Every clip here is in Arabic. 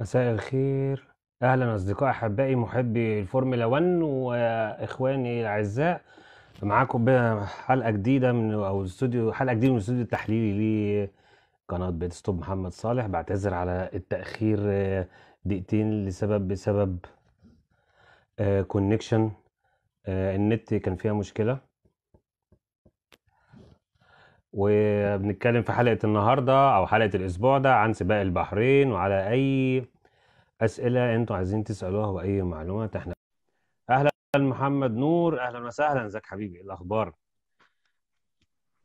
مساء الخير اهلا اصدقاء احبائي محبي الفورمولا 1 واخواني الاعزاء معاكم حلقه جديده من او استوديو حلقه جديده من الاستوديو التحليلي لقناه بيت ستوب محمد صالح بعتذر على التاخير آه، دقيقتين لسبب بسبب كونكشن آه، آه، النت كان فيها مشكله وبنتكلم في حلقة النهاردة أو حلقة الأسبوع ده عن سباق البحرين وعلى أي أسئلة أنتوا عايزين تسألوها وأي معلومات إحنا أهلا محمد نور أهلا وسهلا ازيك حبيبي إيه الأخبار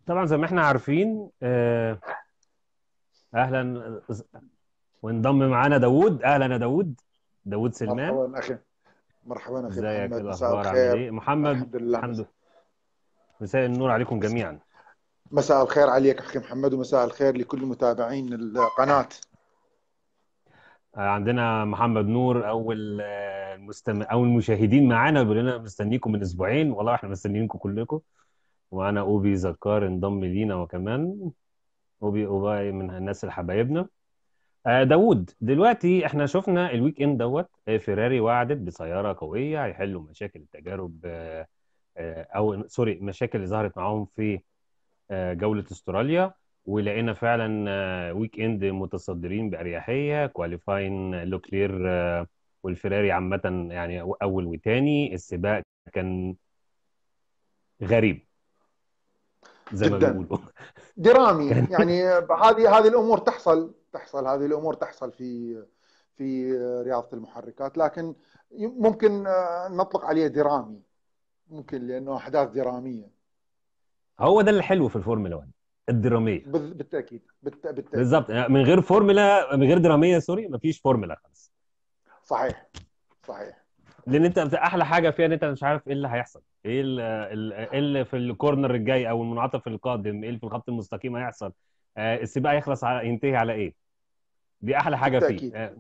طبعا زي ما احنا عارفين آه، أهلا وانضم معانا داوود أهلا يا داوود داوود سلمان مرحبا أخي مرحبا أخي ازيك الأخبار إيه؟ محمد الحمد لله مساء النور عليكم جميعا مساء الخير عليك اخي محمد ومساء الخير لكل متابعين القناه عندنا محمد نور اول المستم... آه، اول المشاهدين معانا بيقول لنا مستنيكم من اسبوعين والله احنا مستنيينكم كلكم وانا اوبي زكار انضم لينا وكمان اوبي اوباي من الناس الحبايبنا آه، داوود دلوقتي احنا شفنا الويك اند دوت آه، فيراري وعدت بسياره قويه هيحلوا مشاكل التجارب او سوري المشاكل اللي ظهرت معاهم في آه، جوله استراليا ولقينا فعلا ويك آه، اند متصدرين باريحيه كواليفاين لوكلير والفيراري عامه يعني اول وتاني السباق كان غريب زي ما بيقولوا درامي يعني هذه هذه الامور تحصل تحصل هذه الامور تحصل في في رياضه المحركات لكن ممكن آه، نطلق عليه درامي ممكن لانه احداث دراميه هو ده اللي حلو في الفورمولا 1 الدراميه بالتاكيد بالتاكيد بالظبط من غير فورمولا من غير دراميه سوري مفيش فورمولا خالص صحيح صحيح لان انت احلى حاجه فيها ان انت مش عارف ايه اللي هيحصل ايه, إيه اللي في الكورنر الجاي او المنعطف القادم ايه اللي في الخط المستقيم هيحصل آه، السباق هيخلص على ينتهي على ايه دي احلى حاجه بالتأكيد. فيه آه،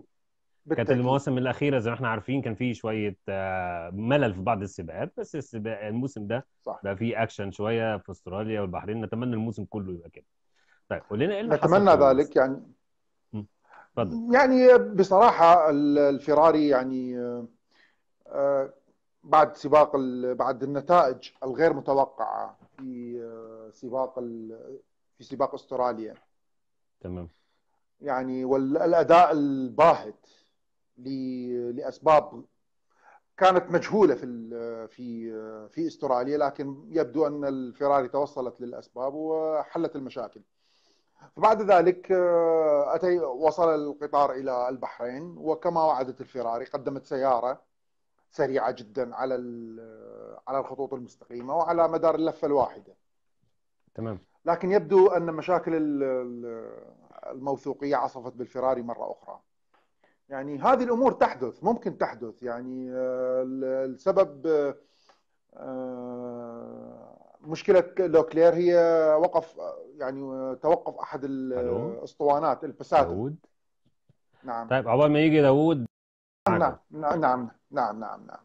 كانت المواسم الاخيره زي ما احنا عارفين كان في شويه آه، ملل في بعض السباقات بس السباق الموسم ده صح. بقى في اكشن شويه في استراليا والبحرين نتمنى الموسم كله يبقى كده طيب قول لنا ايه اللي نتمنى ذلك يعني اتفضل يعني بصراحه الفيراري يعني آه، بعد سباق بعد النتائج الغير متوقعه في آه، سباق في سباق استراليا تمام يعني والاداء الباهت لاسباب كانت مجهوله في في في استراليا لكن يبدو ان الفيراري توصلت للاسباب وحلت المشاكل. فبعد ذلك آه، أتي وصل القطار الى البحرين وكما وعدت الفيراري قدمت سياره سريعه جدا على على الخطوط المستقيمه وعلى مدار اللفه الواحده. تمام. لكن يبدو ان مشاكل الموثوقيه عصفت بالفيراري مره اخرى. يعني هذه الامور تحدث ممكن تحدث يعني آه، السبب آه، مشكله لوكلير هي وقف يعني توقف احد الاسطوانات الفساد داوود نعم طيب عقبال ما يجي داوود نعم نعم نعم نعم نعم, نعم.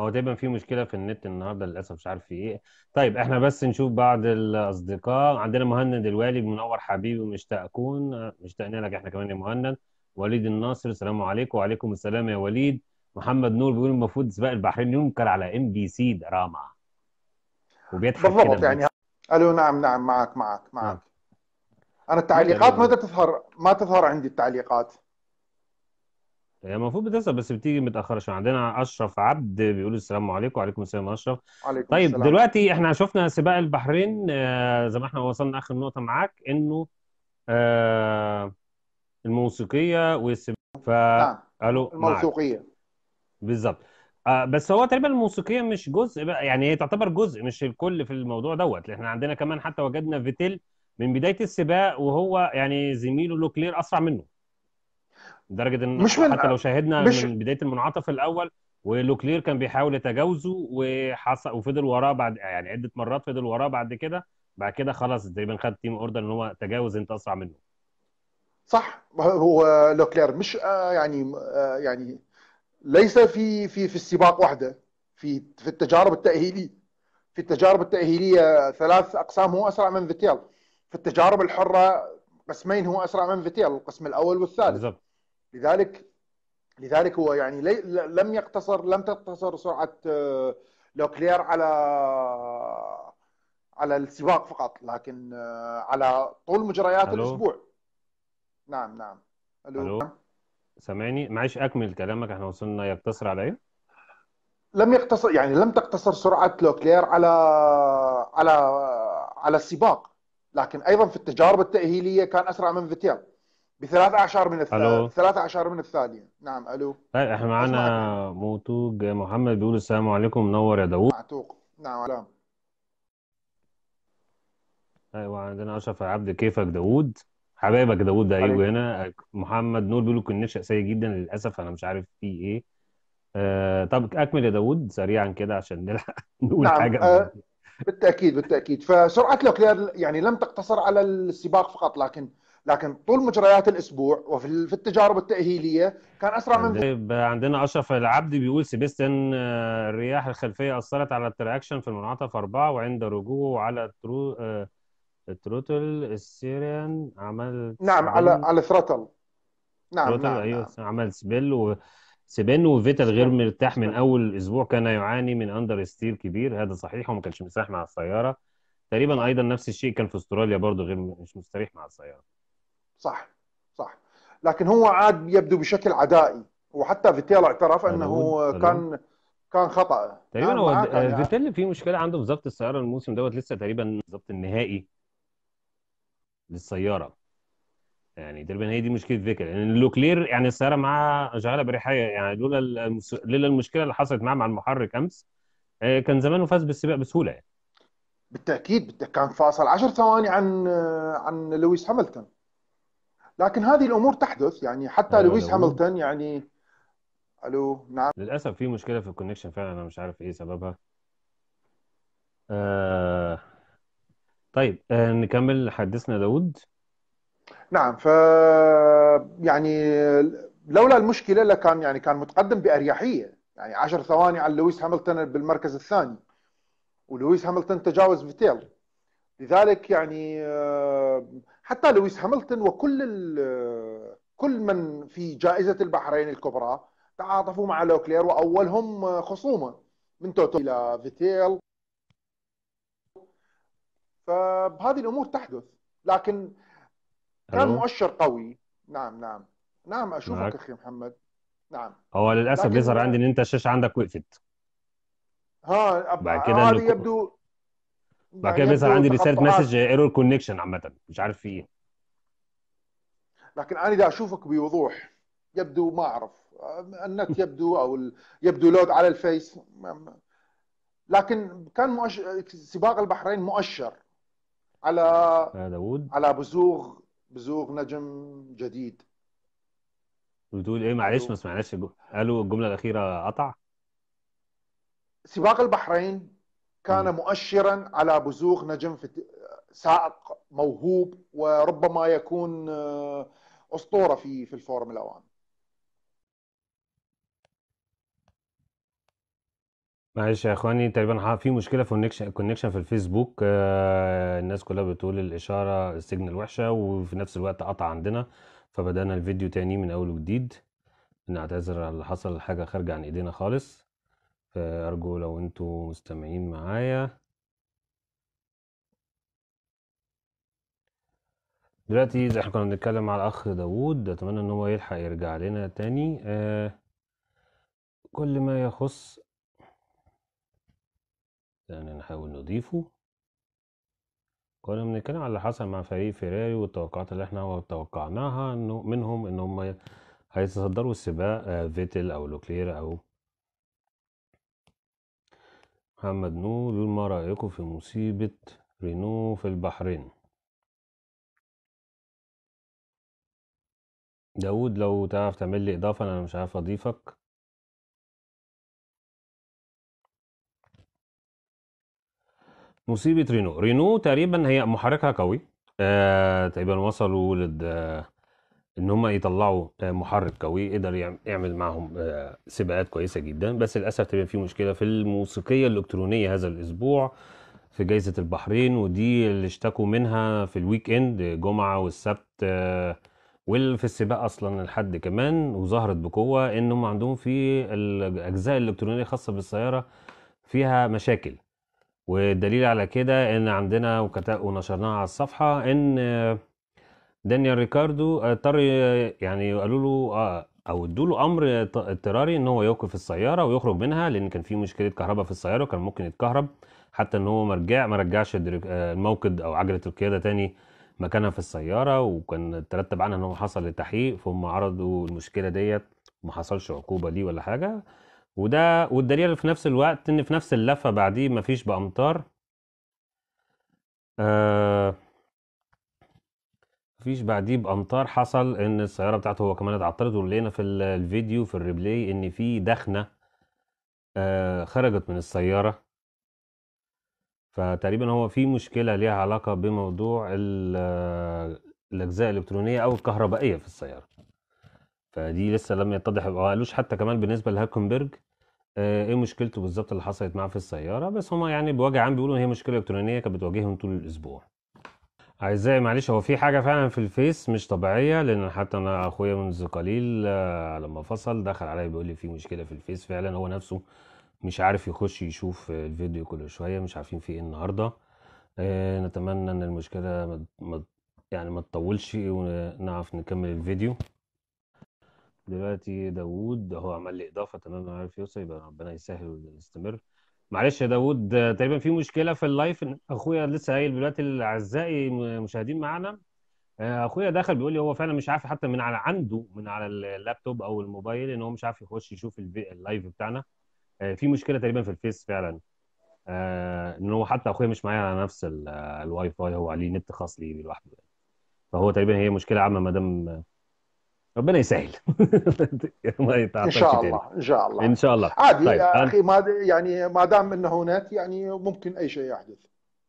هو دايما في مشكله في النت النهارده للاسف مش عارف في ايه طيب احنا بس نشوف بعض الاصدقاء عندنا مهند الوالي منور حبيبي ومشتاقون مشتاقين لك احنا كمان يا مهند وليد الناصر السلام عليكم وعليكم السلام يا وليد محمد نور بيقول المفروض سباق البحرين ينكر على ام بي سي دراما وبيضحك بالضبط يعني الو نعم نعم معك معك معك نعم. انا التعليقات ما تظهر ما تظهر عندي التعليقات هي المفروض بتسأل بس بتيجي متأخرة شوية عندنا أشرف عبد بيقول السلام عليكم وعليكم السلام يا أشرف عليكم طيب السلام. دلوقتي احنا شفنا سباق البحرين آه زي ما احنا وصلنا آخر نقطة معاك إنه آه الموسيقية والسباق ف نعم. الو الموسيقية بالظبط آه بس هو تقريبا الموسيقية مش جزء بقى يعني هي تعتبر جزء مش الكل في الموضوع دوت لأن احنا عندنا كمان حتى وجدنا فيتيل من بداية السباق وهو يعني زميله لوكلير أسرع منه لدرجه ان مش من... حتى لو شاهدنا مش... من بدايه المنعطف الاول ولوكلير كان بيحاول يتجاوزه وحصل وفضل وراه بعد يعني عده مرات فضل وراه بعد كده بعد كده خلاص تقريبا خد تيم اوردر ان هو تجاوز انت اسرع منه صح هو لوكلير مش آه، يعني آه، يعني ليس في في في السباق وحده في في التجارب التاهيليه في التجارب التاهيليه ثلاث اقسام هو اسرع من فيتيل في التجارب الحره قسمين هو اسرع من فيتيل القسم الاول والثالث بالضبط لذلك لذلك هو يعني لم يقتصر لم تقتصر سرعه آه، لوكلير على على السباق فقط لكن آه، على طول مجريات ألو. الاسبوع نعم نعم الو, ألو. سامعني معلش اكمل كلامك احنا وصلنا يقتصر على ايه لم يقتصر يعني لم تقتصر سرعه لوكلير على على على السباق لكن ايضا في التجارب التاهيليه كان اسرع من فيتيل ب 13 من الثانية 13 من الثانية نعم الو طيب احنا معانا موتوج محمد بيقول السلام عليكم منور يا داوود معتوق نعم،, نعم سلام ايوه طيب، عندنا اشرف عبد كيفك داوود حبايبك داوود ده ايوه هنا محمد نور بيقولوا نشأ سيء جدا للاسف انا مش عارف في ايه آه طب اكمل يا داوود سريعا كده عشان نلحق نقول نعم. حاجه آه بالتاكيد بالتاكيد فسرعه لوكلير يعني لم تقتصر على السباق فقط لكن لكن طول مجريات الاسبوع وفي في التجارب التاهيليه كان اسرع من طيب، عندنا اشرف العبدي بيقول سيبستن آه، الرياح الخلفيه اثرت على التراكشن في المنعطف اربعه وعند رجوعه على الترو التروتل آه، السيريان عمل نعم على على الثروتل نعم ثروتل نعم ايوه نعم. عمل سبيل و... سيبن وفيتال غير مرتاح من اول اسبوع كان يعاني من اندر ستير كبير هذا صحيح وما كانش مستريح مع السياره تقريبا ايضا نفس الشيء كان في استراليا برضه غير مش مستريح مع السياره صح صح لكن هو عاد يبدو بشكل عدائي وحتى فيتيلا اعترف انه كان كان خطا تقريبا هو يعني. فيتيل في مشكله عنده في ضبط السياره الموسم دوت لسه تقريبا ضبط النهائي للسياره يعني تقريبا هي دي مشكله فيكر لان يعني لوكلير يعني السياره معاه شغاله بريحيه يعني لولا المس... لولا المشكله اللي حصلت معاه مع المحرك امس آه، كان زمانه فاز بالسباق بسهوله يعني بالتاكيد كان فاصل 10 ثواني عن آه، عن لويس هاملتون لكن هذه الامور تحدث يعني حتى أيوة، لويس هاملتون يعني الو نعم للاسف في مشكله في الكونكشن فعلا انا مش عارف ايه سببها آه... طيب آه نكمل حدثنا داود نعم ف يعني لولا المشكله لكان يعني كان متقدم باريحيه يعني 10 ثواني على لويس هاملتون بالمركز الثاني ولويس هاملتون تجاوز فيتيل لذلك يعني آه حتى لويس هاملتون وكل كل من في جائزة البحرين الكبرى تعاطفوا مع لوكلير وأولهم خصومة من توتو إلى فيتيل فهذه الأمور تحدث لكن كان مؤشر قوي نعم نعم نعم أشوفك أخي محمد نعم هو للأسف يظهر بيظهر عندي إن أنت الشاشة عندك وقفت ها بعد كده يبدو بعد كده بيظهر عندي رساله مسج ايرور كونكشن عامه مش عارف في ايه لكن انا اذا اشوفك بوضوح يبدو ما اعرف النت يبدو او يبدو لود على الفيس لكن كان مؤش... سباق البحرين مؤشر على داوود على بزوغ بزوغ نجم جديد بتقول ايه معلش ما سمعناش قالوا الجمله الاخيره قطع سباق البحرين كان مؤشرا على بزوغ نجم سائق موهوب وربما يكون آه، اسطوره في في الفورمولا 1 معلش يا اخواني تقريبا في مشكله في الكونكشن في الفيسبوك آه، الناس كلها بتقول الاشاره السيجنال وحشه وفي نفس الوقت قطع عندنا فبدانا الفيديو تاني من اول وجديد نعتذر على اللي حصل حاجه خارجه عن ايدينا خالص فأرجو لو انتوا مستمعين معايا دلوقتي زي احنا كنا بنتكلم على الأخ داوود أتمنى إن هو يلحق يرجع لنا تاني آه كل ما يخص يعني نحاول نضيفه كنا بنتكلم على اللي حصل مع فريق فيراري والتوقعات اللي احنا توقعناها انه منهم ان هم هيتصدروا السباق آه، فيتل او لوكلير او محمد نور ما رأيكم في مصيبة رينو في البحرين داود لو تعرف تعمل لي إضافة أنا مش عارف أضيفك مصيبة رينو رينو تقريبا هي محركها قوي آه تقريبا وصلوا لد آه ان هم يطلعوا آه، محرك قوي يقدر يعمل معهم آه، سباقات كويسه جدا بس للاسف تبقى في مشكله في الموسيقيه الالكترونيه هذا الاسبوع في جائزه البحرين ودي اللي اشتكوا منها في الويك اند جمعه والسبت آه، وفي السباق اصلا الحد كمان وظهرت بقوه ان هم عندهم في الاجزاء الالكترونيه الخاصه بالسياره فيها مشاكل والدليل على كده ان عندنا ونشرناها على الصفحه ان دانيال ريكاردو اضطر يعني قالوا له آه، او ادوا له امر اضطراري ان هو يوقف السياره ويخرج منها لان كان في مشكله كهرباء في السياره وكان ممكن يتكهرب حتى ان هو مرجع ما رجعش الموقد او عجله القياده تاني مكانها في السياره وكان ترتب عنها ان هو حصل لتحقيق فهم عرضوا المشكله ديت ما حصلش عقوبه ليه ولا حاجه وده والدليل في نفس الوقت ان في نفس اللفه بعديه مفيش بامطار آه مفيش بعديه بامتار حصل ان السياره بتاعته هو كمان اتعطلت ولقينا في الفيديو في الريبلاي ان في دخنه آه، خرجت من السياره فتقريبا هو في مشكله ليها علاقه بموضوع آه، الاجزاء الالكترونيه او الكهربائيه في السياره فدي لسه لم يتضح ما قالوش حتى كمان بالنسبه لهاكنبرج آه، ايه مشكلته بالظبط اللي حصلت معاه في السياره بس هما يعني بوجه عام بيقولوا هي مشكله الكترونيه كانت بتواجههم طول الاسبوع أعزائي معلش هو في حاجة فعلا في الفيس مش طبيعية لأن حتى أنا أخويا منذ قليل آه، لما فصل دخل عليا بيقول لي في مشكلة في الفيس فعلا هو نفسه مش عارف يخش يشوف الفيديو كل شوية مش عارفين في إيه النهاردة آه، نتمنى إن المشكلة ما يعني ما تطولش ونعرف نكمل الفيديو دلوقتي داوود هو عمل لي إضافة تمام عارف يوصل يبقى ربنا يسهل ويستمر معلش يا داوود تقريبا في مشكله في اللايف اخويا لسه قايل دلوقتي الاعزائي مشاهدين معانا آه، اخويا دخل بيقول لي هو فعلا مش عارف حتى من على عنده من على اللابتوب او الموبايل ان هو مش عارف يخش يشوف اللايف بتاعنا آه، في مشكله تقريبا في الفيس فعلا آه، ان هو حتى اخويا مش معايا على نفس الواي فاي هو عليه نت خاص ليه لوحده يعني. فهو تقريبا هي مشكله عامه ما دام ربنا يسهل ما ان شاء الله ان شاء الله ان شاء الله عادي طيب. يا اخي ما يعني ما دام انه هناك يعني ممكن اي شيء يحدث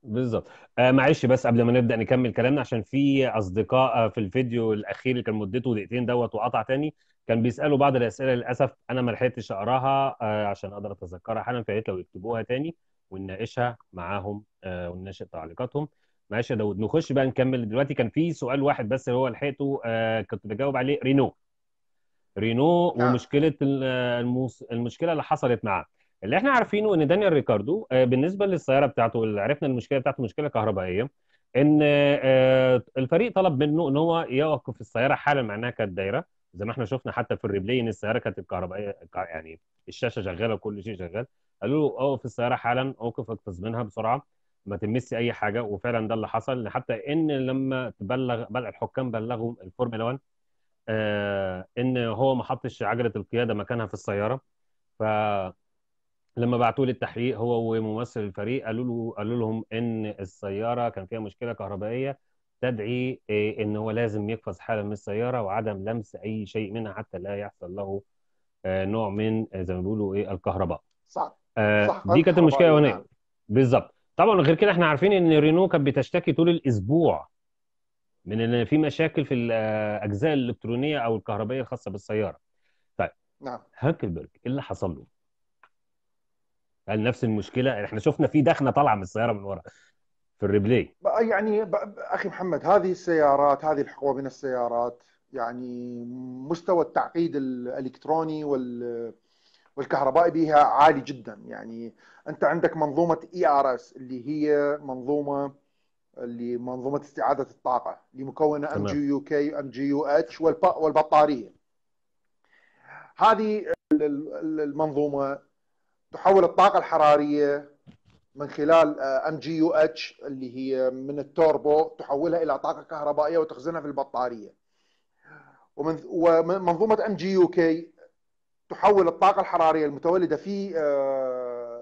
بالظبط آه معلش بس قبل ما نبدا نكمل كلامنا عشان في اصدقاء آه، في الفيديو الاخير اللي كان مدته دقيقتين دوت وقطع تاني كان بيسالوا بعض الاسئله للاسف انا ما لحقتش اقراها آه عشان اقدر اتذكرها حالا فيا ريت لو يكتبوها تاني ونناقشها معاهم آه ونناقش تعليقاتهم معلش يا داوود نخش بقى نكمل دلوقتي كان في سؤال واحد بس هو لحقته آه كنت بجاوب عليه رينو رينو آه. ومشكله الموس... المشكله اللي حصلت معاه اللي احنا عارفينه ان دانيال ريكاردو آه بالنسبه للسياره بتاعته اللي عرفنا المشكله بتاعته مشكله كهربائيه ان آه،, آه الفريق طلب منه ان هو يوقف السياره حالا مع انها كانت دايره زي ما احنا شفنا حتى في الريبلي ان السياره كانت الكهربائيه يعني الشاشه شغاله وكل شيء شغال قالوا له اوقف السياره حالا اوقف اقفز منها بسرعه ما تمسي اي حاجه وفعلا ده اللي حصل حتى ان لما تبلغ بلغ الحكام بلغوا الفورمولا 1 آه ان هو ما حطش عجله القياده مكانها في السياره ف لما بعتوه للتحقيق هو وممثل الفريق قالوا له قالوا لهم ان السياره كان فيها مشكله كهربائيه تدعي آه، ان هو لازم يقفز حالا من السياره وعدم لمس اي شيء منها حتى لا يحصل له آه، نوع من آه، زي ما بيقولوا ايه الكهرباء. صح. آه صح دي كانت المشكله هناك بالظبط طبعا غير كده احنا عارفين ان رينو كانت بتشتكي طول الاسبوع من ان في مشاكل في الاجزاء الالكترونيه او الكهربائيه الخاصه بالسياره طيب نعم هاكلبرج ايه اللي حصل له قال نفس المشكله احنا شفنا في دخنه طالعه من السياره من ورا في الريبلاي يعني اخي محمد هذه السيارات هذه الحقوه من السيارات يعني مستوى التعقيد الالكتروني وال والكهربائي بها عالي جدا يعني انت عندك منظومه اي ار اس اللي هي منظومه اللي منظومه استعاده الطاقه اللي مكونه ام جي يو كي ام جي يو اتش والبطاريه هذه المنظومه تحول الطاقه الحراريه من خلال ام جي يو اتش اللي هي من التوربو تحولها الى طاقه كهربائيه وتخزنها في البطاريه ومن ومنظومه ام جي يو كي تحول الطاقة الحرارية المتولدة في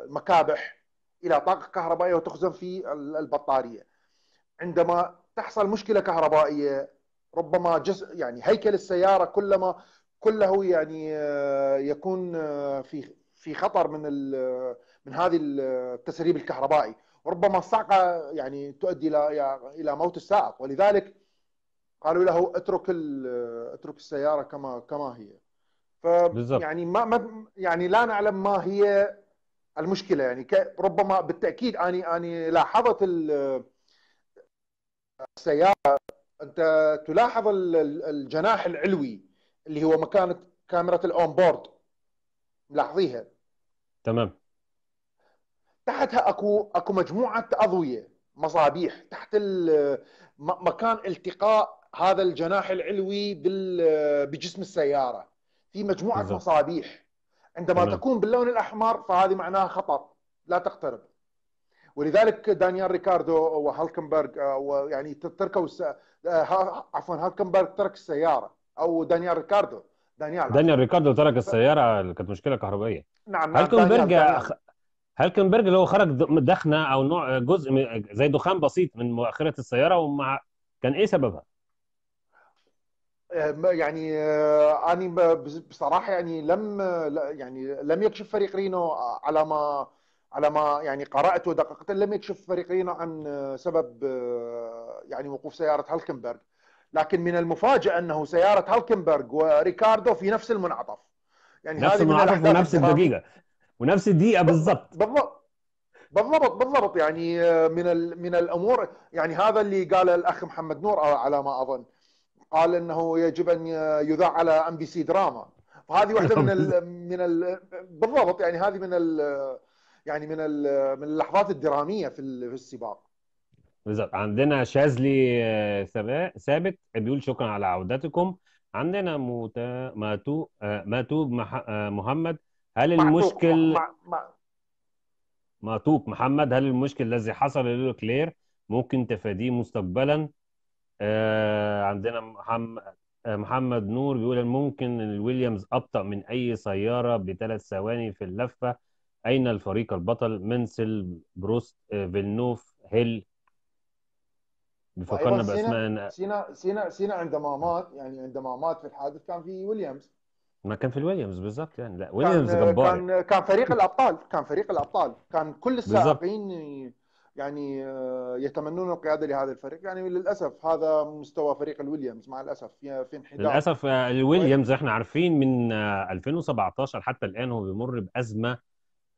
المكابح آه، إلى طاقة كهربائية وتخزن في البطارية عندما تحصل مشكلة كهربائية ربما جزء يعني هيكل السيارة كلما كله يعني آه، يكون آه، في في خطر من من هذه التسريب الكهربائي وربما الصعقه يعني تؤدي الى الى موت السائق ولذلك قالوا له اترك اترك السياره كما كما هي ف يعني ما, ما يعني لا نعلم ما هي المشكله يعني ربما بالتاكيد اني اني لاحظت السياره انت تلاحظ الجناح العلوي اللي هو مكان كاميرا الاون بورد ملاحظيها تمام تحتها اكو اكو مجموعه اضويه مصابيح تحت مكان التقاء هذا الجناح العلوي بجسم السياره في مجموعه بالضبط. مصابيح عندما تمام. تكون باللون الاحمر فهذه معناها خطر لا تقترب ولذلك دانيال ريكاردو وهالكنبرغ آه، ويعني تركوا الس... آه، عفوا هالكنبرغ ترك السياره او دانيال ريكاردو دانيال دانيال ريكاردو ترك السياره كانت مشكله كهربائيه نعم, نعم، هالكنبرغ هالكنبرغ اللي هو خرج دخنه او نوع جزء زي دخان بسيط من مؤخره السياره ومع كان ايه سببها؟ آه، يعني آه، اني بصراحه يعني لم يعني لم يكشف فريق رينو على ما على ما يعني قرات ودققت لم يكشف فريق رينو عن آه، سبب يعني وقوف سياره هالكنبرغ لكن من المفاجاه انه سياره هالكنبرغ وريكاردو في نفس المنعطف يعني نفس المنعطف ونفس الدقيقه ونفس الدقيقه بالضبط بالضبط بالضبط بالضبط يعني من من الامور يعني هذا اللي قاله الاخ محمد نور على ما اظن قال انه يجب ان يذاع على ام بي سي دراما فهذه واحده من الـ من الـ بالضبط يعني هذه من الـ يعني من الـ من اللحظات الدراميه في السباق بالضبط عندنا شاذلي آه، ثابت بيقول شكرا على عودتكم عندنا موتا ماتو آه، ماتوب آه، محمد هل المشكل ماتوب محمد هل المشكل الذي حصل لكلير ممكن تفاديه مستقبلا آه، عندنا محمد آه، محمد نور بيقول ممكن الويليامز ابطا من اي سياره بثلاث ثواني في اللفه اين الفريق البطل منسل بروست آه، فيلنوف هيل بيفكرنا باسماء سينا سينا سينا عندما مات يعني عندما مات في الحادث كان في ويليامز ما كان في الويليامز بالظبط يعني لا ويليامز كان جبار كان كان فريق الابطال كان فريق الابطال كان كل السائقين يعني آه، يتمنون القياده لهذا الفريق يعني للاسف هذا مستوى فريق الويليامز مع الاسف في انحدار للاسف آه، الويليامز احنا عارفين من 2017 آه، حتى الان هو بيمر بازمه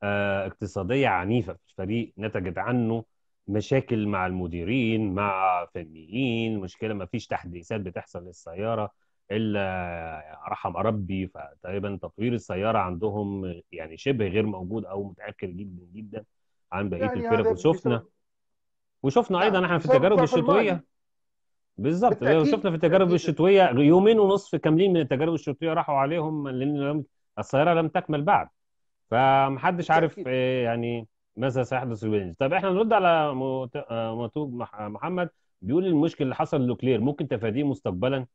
اقتصاديه عنيفه في الفريق نتجت عنه مشاكل مع المديرين مع فنيين مشكله ما فيش تحديثات بتحصل للسياره الا رحم ربي فتقريبا تطوير السياره عندهم يعني شبه غير موجود او متاخر جدا جدا عن بقيه يعني الفرق وشفنا وشفنا ايضا احنا في التجارب الشتويه بالظبط شفنا في التجارب الشتويه يومين ونصف كاملين من التجارب الشتويه راحوا عليهم لان السياره لم تكمل بعد فمحدش عارف آه، يعني ماذا سيحدث في طب احنا نرد على آه، مطوب آه، محمد بيقول المشكله اللي حصل لوكلير ممكن تفاديه مستقبلا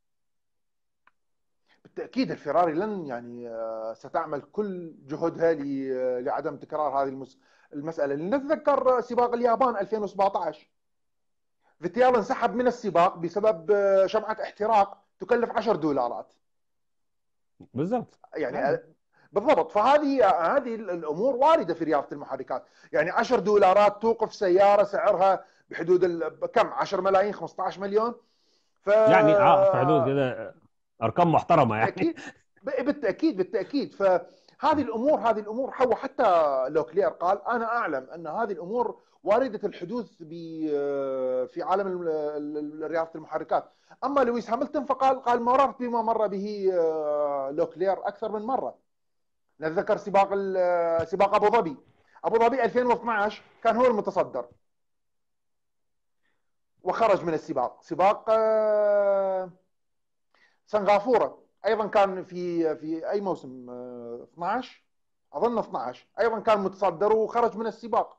بالتاكيد الفراري لن يعني ستعمل كل جهدها لعدم تكرار هذه المس... المساله نتذكر سباق اليابان 2017 فيتيال انسحب من السباق بسبب آه، شمعه احتراق تكلف 10 دولارات بالضبط يعني نعم. آه، بالضبط فهذه آه، هذه الامور وارده في رياضه المحركات يعني 10 دولارات توقف سياره سعرها بحدود كم 10 ملايين 15 مليون ف... يعني اه في حدود كده ارقام محترمه يعني بالتاكيد بالتاكيد بالتاكيد ف هذه الامور هذه الامور هو حتى لوكلير قال انا اعلم ان هذه الامور وارده الحدوث آه، في عالم رياضه المحركات اما لويس هاملتون فقال قال مررت بما مر به آه، لوكلير اكثر من مره نتذكر سباق آه، سباق ابو ظبي ابو ظبي 2012 كان هو المتصدر وخرج من السباق سباق سنغافوره ايضا كان في في اي موسم 12 آه، اظن 12 ايضا كان متصدر وخرج من السباق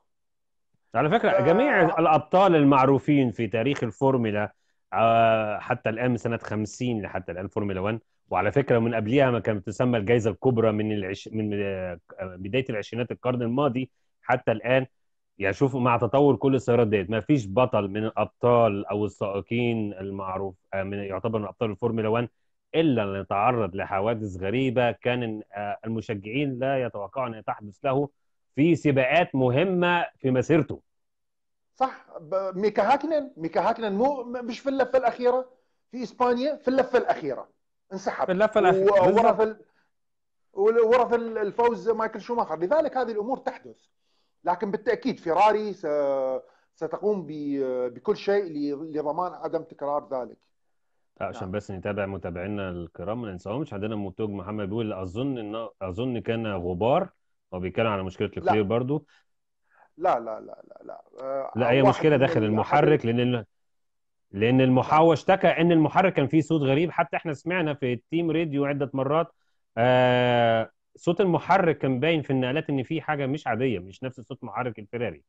على فكره آه. جميع الابطال المعروفين في تاريخ الفورمولا آه، حتى الان من سنه 50 لحتى الان فورمولا 1 وعلى فكره من قبلها ما كانت تسمى الجائزه الكبرى من العش... من بدايه العشرينات القرن الماضي حتى الان يعني شوف مع تطور كل السيارات ديت ما فيش بطل من الابطال او السائقين المعروف من يعتبر من ابطال الفورمولا 1 إلا أن يتعرض لحوادث غريبة كان آه، المشجعين لا يتوقعون أن تحدث له في سباقات مهمة في مسيرته صح ميكا هاكنن ميكا هاكنن مو مش في اللفة الأخيرة في إسبانيا في اللفة الأخيرة انسحب في اللفة الأخيرة ورث ال... الفوز مايكل شوماخر لذلك هذه الأمور تحدث لكن بالتأكيد فيراري س... ستقوم ب... بكل شيء لضمان عدم تكرار ذلك عشان نعم بس نتابع متابعينا الكرام ما ننساهمش عندنا منتوج محمد بيقول اظن ان اظن كان غبار هو بيتكلم على مشكله الكلير برضو لا لا لا لا لا آه لا هي مشكله داخل المحرك لان لان المحاوى اشتكى ان المحرك كان فيه صوت غريب حتى احنا سمعنا في التيم راديو عده مرات آه صوت المحرك كان باين في النقلات ان في حاجه مش عاديه مش نفس صوت محرك الفيراري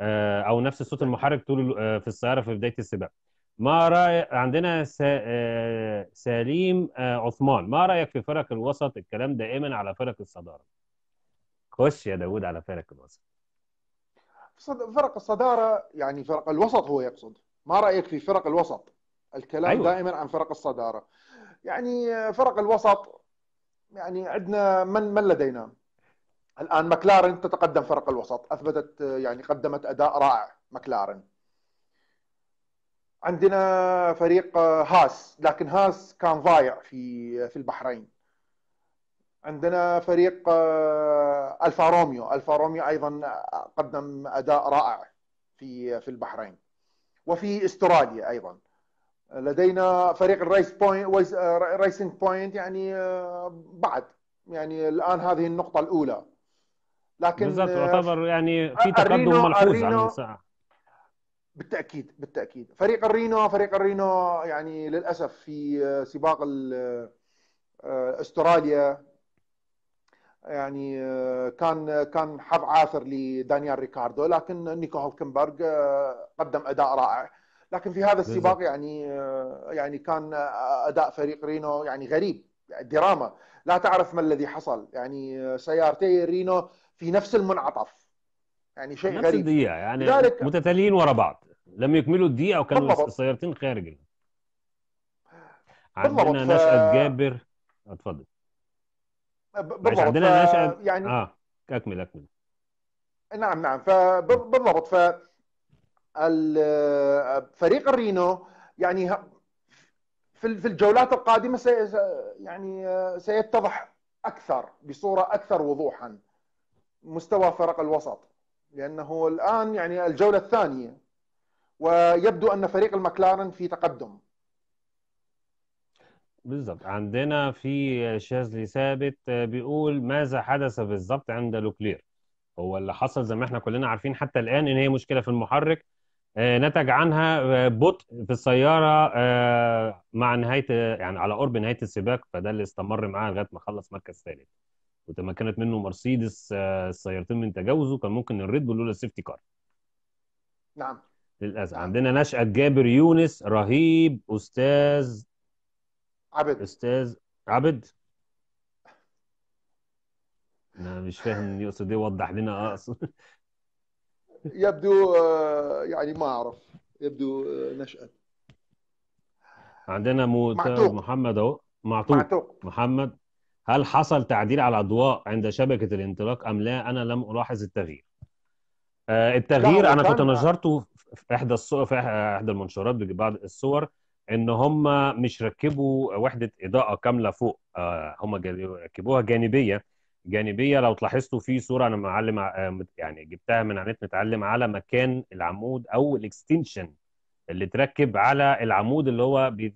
آه او نفس صوت المحرك طول آه، في السياره في بدايه السباق ما رأي عندنا آه، سليم آه، عثمان ما رأيك في فرق الوسط الكلام دائما على فرق الصدارة خش يا داود على فرق الوسط فرق الصدارة يعني فرق الوسط هو يقصد ما رأيك في فرق الوسط الكلام أيوة. دائما عن فرق الصدارة يعني آه، فرق الوسط يعني عندنا من من لدينا الآن مكلارن تتقدم فرق الوسط أثبتت يعني قدمت أداء رائع مكلارن عندنا فريق آه، هاس لكن هاس كان ضايع في آه، في البحرين عندنا فريق آه، الفا روميو الفا روميو ايضا قدم اداء رائع في في البحرين وفي استراليا ايضا لدينا فريق الريس بوينت ريسنج بوينت يعني بعد يعني الان هذه النقطه الاولى لكن بالضبط يعتبر يعني في تقدم ملحوظ عن الساعه بالتاكيد بالتاكيد فريق الرينو فريق الرينو يعني للاسف في سباق آه، استراليا يعني آه، كان كان حظ عاثر لدانيال ريكاردو لكن نيكو هولكنبرغ آه، قدم اداء رائع لكن في هذا السباق يعني يعني كان اداء فريق رينو يعني غريب يعني دراما لا تعرف ما الذي حصل يعني سيارتي رينو في نفس المنعطف يعني شيء نفس غريب الدقيقه يعني لذلك متتاليين ورا بعض لم يكملوا الدقيقه وكانوا السيارتين خارج عندنا ف... نشأة جابر اتفضل بالضبط عندنا ف... نشأة يعني اه اكمل اكمل نعم نعم فبالضبط ف فريق الرينو يعني في الجولات القادمه سي يعني آه، سيتضح اكثر بصوره اكثر وضوحا مستوى فرق الوسط لانه الان يعني الجوله الثانيه ويبدو ان فريق المكلارن في تقدم بالضبط عندنا في شاذلي ثابت آه، بيقول ماذا حدث بالضبط عند لوكلير هو اللي حصل زي ما احنا كلنا عارفين حتى الان ان هي مشكله في المحرك آه، نتج عنها آه، بطء في السياره مع نهايه يعني على قرب نهايه السباق فده اللي استمر معاه لغايه ما خلص مركز ثالث وتمكنت منه مرسيدس آه، السيارتين من تجاوزه كان ممكن الريد بول لولا السيفتي كار نعم للاسف نعم. عندنا نشأة جابر يونس رهيب استاذ عبد استاذ عبد انا مش فاهم يقصد ايه وضح لنا اقصد آه، يبدو آه، يعني ما اعرف يبدو نشأة عندنا معتوق. محمد اهو معتوق. معتوق محمد هل حصل تعديل على الاضواء عند شبكه الانطلاق ام لا انا لم الاحظ التغيير آه، التغيير انا كنت نشرته في احدى الصور في احدى المنشورات بعض الصور ان هم مش ركبوا وحده اضاءه كامله فوق آه، هم ركبوها جانبيه جانبيه لو تلاحظتوا في صوره انا معلم آه، يعني جبتها من على النت متعلم على مكان العمود او الاكستنشن اللي تركب على العمود اللي هو بي...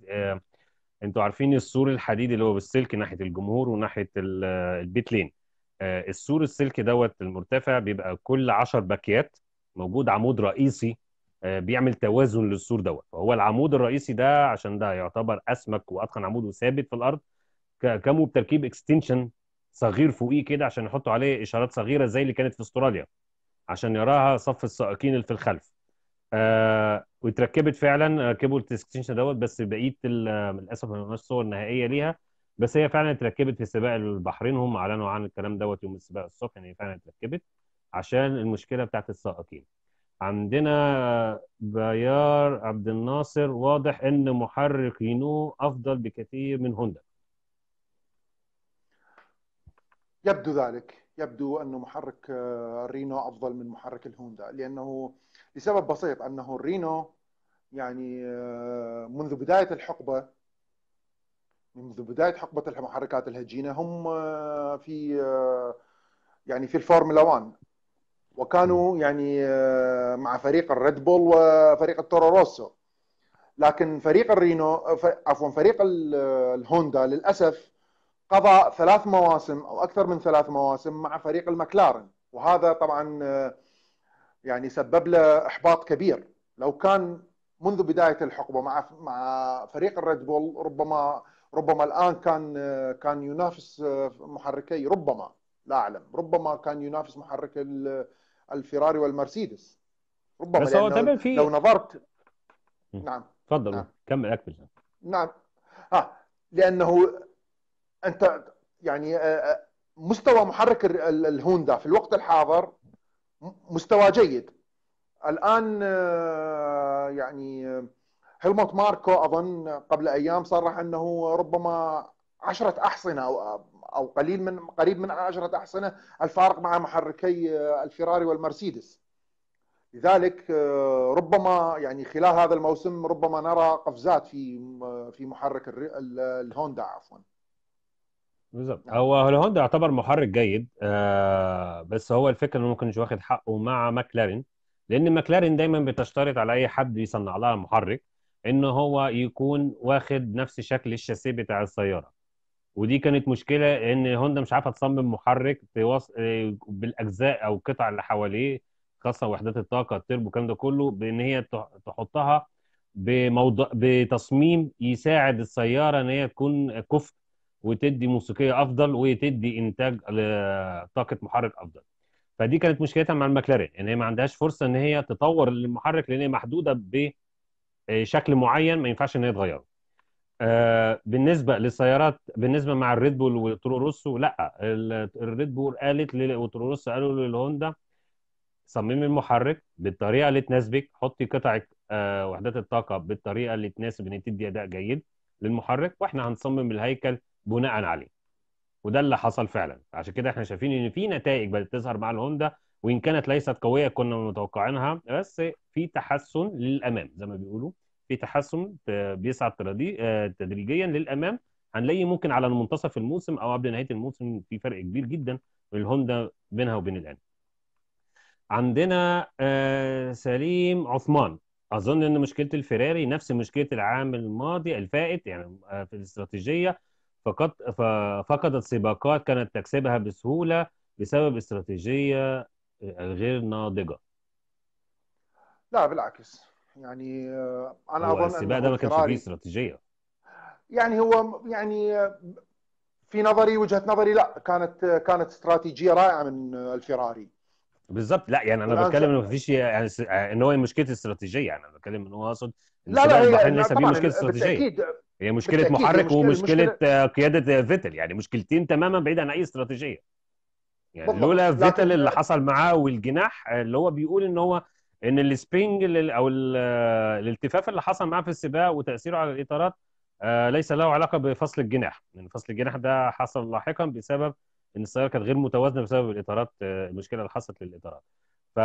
انتوا عارفين السور الحديدي اللي هو بالسلك ناحيه الجمهور وناحيه البيت لين آه، السور السلك دوت المرتفع بيبقى كل 10 باكيات موجود عمود رئيسي آه، بيعمل توازن للسور دوت فهو العمود الرئيسي ده عشان ده يعتبر اسمك واتقن عمود وثابت في الارض كمو بتركيب اكستنشن صغير فوقيه كده عشان يحطوا عليه اشارات صغيره زي اللي كانت في استراليا عشان يراها صف السائقين اللي في الخلف آه واتركبت فعلا ركبوا آه، التسكتشن دوت بس بقيه آه، للاسف ما لناش صور نهائيه ليها بس هي فعلا اتركبت في سباق البحرين هم اعلنوا عن الكلام دوت يوم السباق الصبح ان هي فعلا اتركبت عشان المشكله بتاعت السائقين يعني. عندنا بيار عبد الناصر واضح ان محرك رينو افضل بكثير من هوندا يبدو ذلك يبدو أن محرك آه، رينو أفضل من محرك الهوندا لأنه لسبب بسيط انه الرينو يعني آه، منذ بدايه الحقبه منذ بدايه حقبه المحركات الهجينه هم آه، في آه، يعني في الفورمولا 1 وكانوا يعني مع فريق الريد بول وفريق التورو روسو لكن فريق الرينو عفوا فريق الهوندا للاسف قضى ثلاث مواسم او اكثر من ثلاث مواسم مع فريق المكلارن وهذا طبعا يعني سبب له احباط كبير لو كان منذ بدايه الحقبه مع مع فريق الريد بول ربما ربما الان كان كان ينافس محركي ربما لا اعلم ربما كان ينافس محرك الفيراري والمرسيدس ربما بس هو في لو نظرت نعم تفضل نعم. كمل اكمل نعم آه. لانه انت يعني آه، آه، مستوى محرك الهوندا في الوقت الحاضر مستوى جيد الان آه، يعني آه، هيلموت ماركو اظن قبل ايام صرح انه ربما عشرة أحصنة أو أو قليل من قريب من عشرة أحصنة الفارق مع محركي آه، الفيراري والمرسيدس لذلك ربما يعني خلال هذا الموسم ربما نرى قفزات في في محرك الهوندا عفوا بالظبط آه. هو الهوندا يعتبر محرك جيد آه بس هو الفكره انه ممكن مش واخد حقه مع ماكلارين لان ماكلارين دايما بتشترط على اي حد يصنع لها محرك ان هو يكون واخد نفس شكل الشاسيه بتاع السياره ودي كانت مشكله ان هوندا مش عارفه تصمم محرك توص... آه، بالاجزاء او القطع اللي حواليه خاصه وحدات الطاقه التربو الكلام ده كله بان هي تحطها بموض... بتصميم يساعد السياره ان هي تكون كفء وتدي موسيقيه افضل وتدي انتاج لطاقه محرك افضل فدي كانت مشكلتها مع المكلارين ان هي ما عندهاش فرصه ان هي تطور المحرك لان هي محدوده بشكل آه، معين ما ينفعش ان هي تغيره آه، بالنسبه للسيارات بالنسبه مع الريد بول والتورو روسو لا الريد بول قالت والتورو روسو قالوا للهوندا صممي المحرك بالطريقه اللي تناسبك حطي قطع آه، وحدات الطاقه بالطريقه اللي تناسب ان تدي اداء جيد للمحرك واحنا هنصمم الهيكل بناء عليه وده اللي حصل فعلا عشان كده احنا شايفين ان في نتائج بدات تظهر مع الهوندا وان كانت ليست قويه كنا متوقعينها بس في تحسن للامام زي ما بيقولوا في تحسن بيسعى آه، تدريجيا للامام هنلاقي ممكن على منتصف الموسم او قبل نهايه الموسم في فرق كبير جدا الهوندا بينها وبين الان عندنا آه، سليم عثمان اظن ان مشكله الفيراري نفس مشكله العام الماضي الفائت يعني آه، في الاستراتيجيه فقد ففقدت سباقات كانت تكسبها بسهولة بسبب استراتيجية غير ناضجة لا بالعكس يعني آه، انا اظن السباق ده ما كانش فيه استراتيجيه يعني هو يعني آه، في نظري وجهه نظري لا كانت آه، كانت استراتيجيه رائعه من الفيراري بالظبط لا يعني انا بتكلم انه ما فيش يعني, يعني ان هو مشكله استراتيجيه يعني انا بتكلم ان هو اقصد لا لا هي لا لا مشكله استراتيجيه بالتاكيد هي مشكله محرك مشكلة ومشكله مشكلة... آه، قياده آه، فيتل يعني مشكلتين تماما بعيد عن اي استراتيجيه يعني بالضبط. لولا فيتل اللي حصل معاه والجناح آه، اللي هو بيقول ان هو ان السبينج او الالتفاف اللي حصل معاه في السباق وتاثيره على الاطارات ليس له علاقه بفصل الجناح لان فصل الجناح ده حصل لاحقا بسبب ان السياره كانت غير متوازنه بسبب الاطارات المشكله اللي حصلت للاطارات ف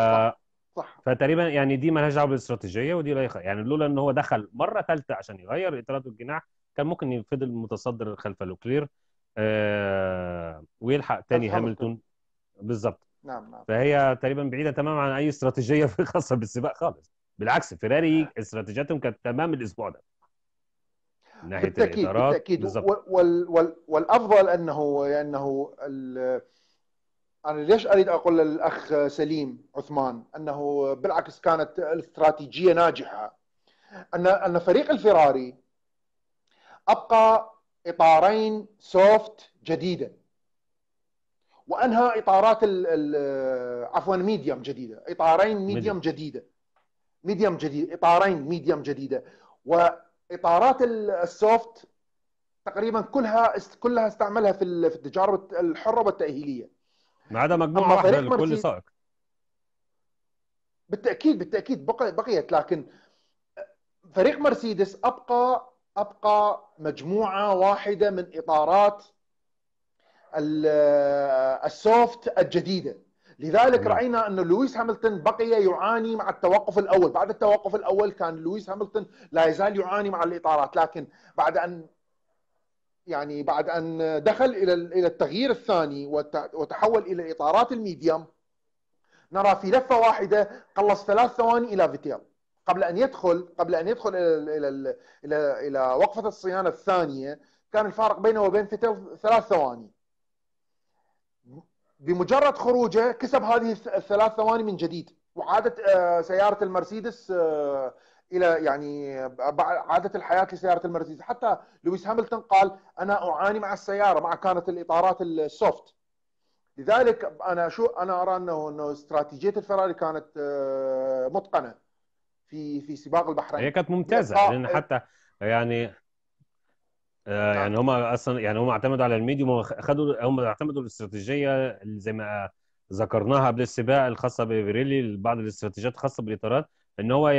صح فتقريبا يعني دي مالهاش دعوه بالاستراتيجيه ودي لايخة. يعني لولا ان هو دخل مره ثالثه عشان يغير اطارات الجناح كان ممكن يفضل متصدر خلف لوكلير آه ويلحق تاني هاملتون بالظبط نعم نعم فهي تقريبا بعيده تماما عن اي استراتيجيه خاصه بالسباق خالص بالعكس فيراري نعم. استراتيجيتهم كانت تمام الاسبوع ده من ناحيه بالتأكيد الادارات بالتاكيد بالظبط وال وال والافضل انه يعني انه انا ليش اريد اقول للاخ سليم عثمان انه بالعكس كانت استراتيجيه ناجحه ان ان فريق الفراري ابقى اطارين سوفت جديده وانهى اطارات عفوا ميديوم جديده اطارين ميديوم جديده ميديوم جديد اطارين ميديوم جديده واطارات السوفت تقريبا كلها كلها استعملها في التجارب الحره والتاهيليه ما عدا مجموعه واحده لكل سائق بالتاكيد بالتاكيد بقيت لكن فريق مرسيدس ابقى ابقى مجموعه واحده من اطارات السوفت الجديده لذلك راينا ان لويس هاملتون بقي يعاني مع التوقف الاول بعد التوقف الاول كان لويس هاملتون لا يزال يعاني مع الاطارات لكن بعد ان يعني بعد ان دخل الى الى التغيير الثاني وتحول الى اطارات الميديم نرى في لفه واحده قلص ثلاث ثواني الى فيتيل قبل ان يدخل قبل ان يدخل الى الى الى, إلى وقفه الصيانه الثانيه كان الفارق بينه وبين فيتيل ثلاث ثواني بمجرد خروجه كسب هذه الثلاث ثواني من جديد وعادت آه، سياره المرسيدس آه، الى يعني عاده الحياه لسياره المرسيدس حتى لويس هاملتون قال انا اعاني مع السياره مع كانت الاطارات السوفت لذلك انا شو انا ارى انه انه استراتيجيه الفراري كانت آه، متقنه في في سباق البحرين هي كانت ممتازه لان حتى يعني آه، نعم. يعني هم اصلا يعني هم اعتمدوا على الميديوم اخذوا هم اعتمدوا الاستراتيجيه زي ما ذكرناها قبل السباق الخاصه بفيريلي بعض الاستراتيجيات الخاصه بالاطارات ان هو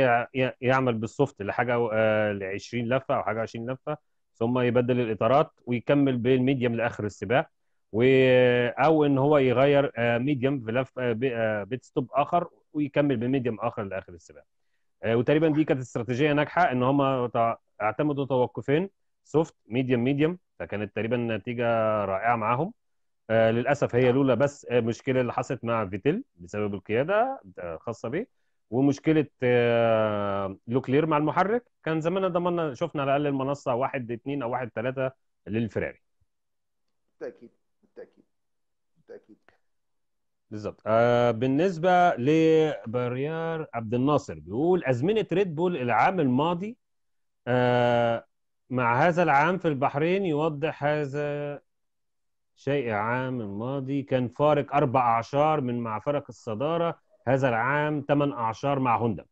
يعمل بالسوفت لحاجه آه، ل 20 لفه او حاجه 20 لفه ثم يبدل الاطارات ويكمل بالميديم لاخر السباق و او ان هو يغير آه، ميديم في لف آه، بيت ستوب اخر ويكمل بميديم اخر لاخر السباق وتقريبا دي كانت استراتيجيه ناجحه ان هم اعتمدوا توقفين سوفت ميديم ميديم فكانت تقريبا نتيجه رائعه معاهم للاسف هي نعم. لولا بس مشكله اللي حصلت مع فيتيل بسبب القياده خاصه بيه ومشكله آه، لوكلير مع المحرك كان زماننا ضمننا شفنا على الاقل المنصه واحد اثنين او واحد ثلاثه للفراري بالتاكيد بالتاكيد بالتاكيد بالظبط آه بالنسبه لبريار عبد الناصر بيقول ازمنه ريد بول العام الماضي آه مع هذا العام في البحرين يوضح هذا شيء عام الماضي كان فارق اربع اعشار من مع فرق الصداره هذا العام ثمان اعشار مع هوندا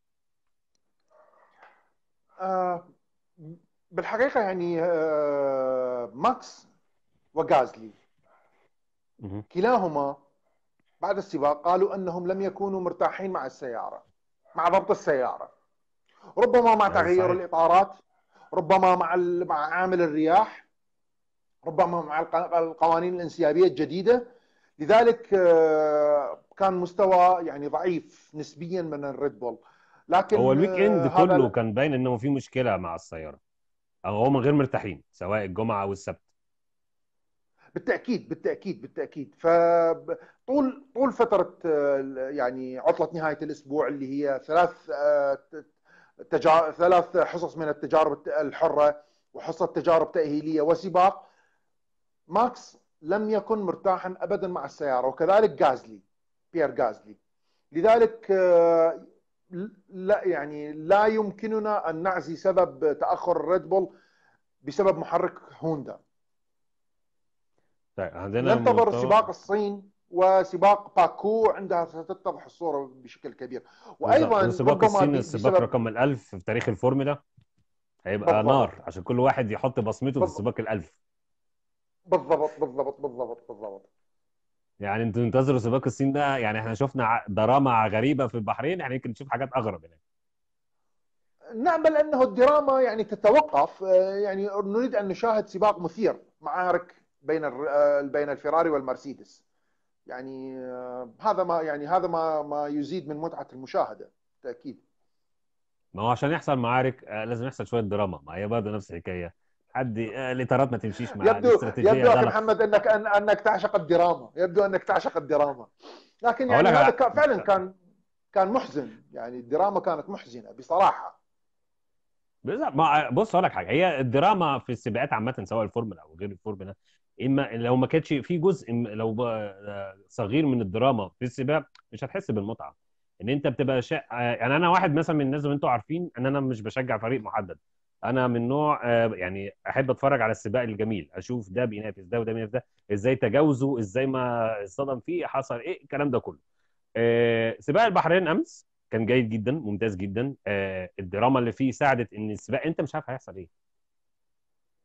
آه، بالحقيقه يعني آه، ماكس وغازلي كلاهما بعد السباق قالوا انهم لم يكونوا مرتاحين مع السياره مع ضبط السياره ربما مع آه، تغير الاطارات ربما مع مع عامل الرياح ربما مع القوانين الانسيابيه الجديده لذلك كان مستوى يعني ضعيف نسبيا من الريد بول لكن هو الويك اند كله كان باين انه في مشكله مع السياره او هم غير مرتاحين سواء الجمعه او السبت بالتاكيد بالتاكيد بالتاكيد فطول طول فتره يعني عطله نهايه الاسبوع اللي هي ثلاث ثلاث حصص من التجارب الحره وحصه تجارب تاهيليه وسباق ماكس لم يكن مرتاحا ابدا مع السياره وكذلك جازلي بيير غازلي لذلك آه، لا يعني لا يمكننا ان نعزي سبب تاخر ريد بول بسبب محرك هوندا طيب عندنا ننتظر مطلع. سباق الصين وسباق باكو عندها ستتضح الصوره بشكل كبير وايضا سباق الصين السباق رقم ال1000 في تاريخ الفورمولا هيبقى بالضبط. نار عشان كل واحد يحط بصمته بالضبط. في السباق ال1000 بالضبط بالضبط بالضبط بالضبط يعني انتوا تنتظروا سباق الصين ده يعني احنا شفنا دراما غريبه في البحرين يعني يمكن نشوف حاجات اغرب هناك نعم بل انه الدراما يعني تتوقف آه، يعني نريد ان نشاهد سباق مثير معارك بين آه، بين الفيراري والمرسيدس يعني آه، هذا ما يعني هذا ما ما يزيد من متعه المشاهده بالتاكيد ما هو عشان يحصل معارك لازم يحصل شويه دراما ما هي برضه نفس الحكايه حد آه، الاطارات ما تمشيش مع يبدو يبدو اخي محمد انك أن انك تعشق الدراما يبدو انك تعشق الدراما لكن يعني هذا كان فعلا كان كان محزن يعني الدراما كانت محزنه بصراحه ما بص اقول لك حاجه هي الدراما في السباقات عامه سواء الفورمولا او غير الفورمولا اما لو ما كانتش في جزء لو صغير من الدراما في السباق مش هتحس بالمتعه ان انت بتبقى شا... آه، يعني انا واحد مثلا من الناس اللي انتوا عارفين ان انا مش بشجع فريق محدد انا من نوع آه، يعني احب اتفرج على السباق الجميل اشوف ده بينافس ده وده بينافس ده ازاي تجاوزه ازاي ما اتصدم فيه حصل ايه الكلام ده كله آه، سباق البحرين امس كان جيد جدا ممتاز جدا آه، الدراما اللي فيه ساعدت ان السباق انت مش عارف هيحصل ايه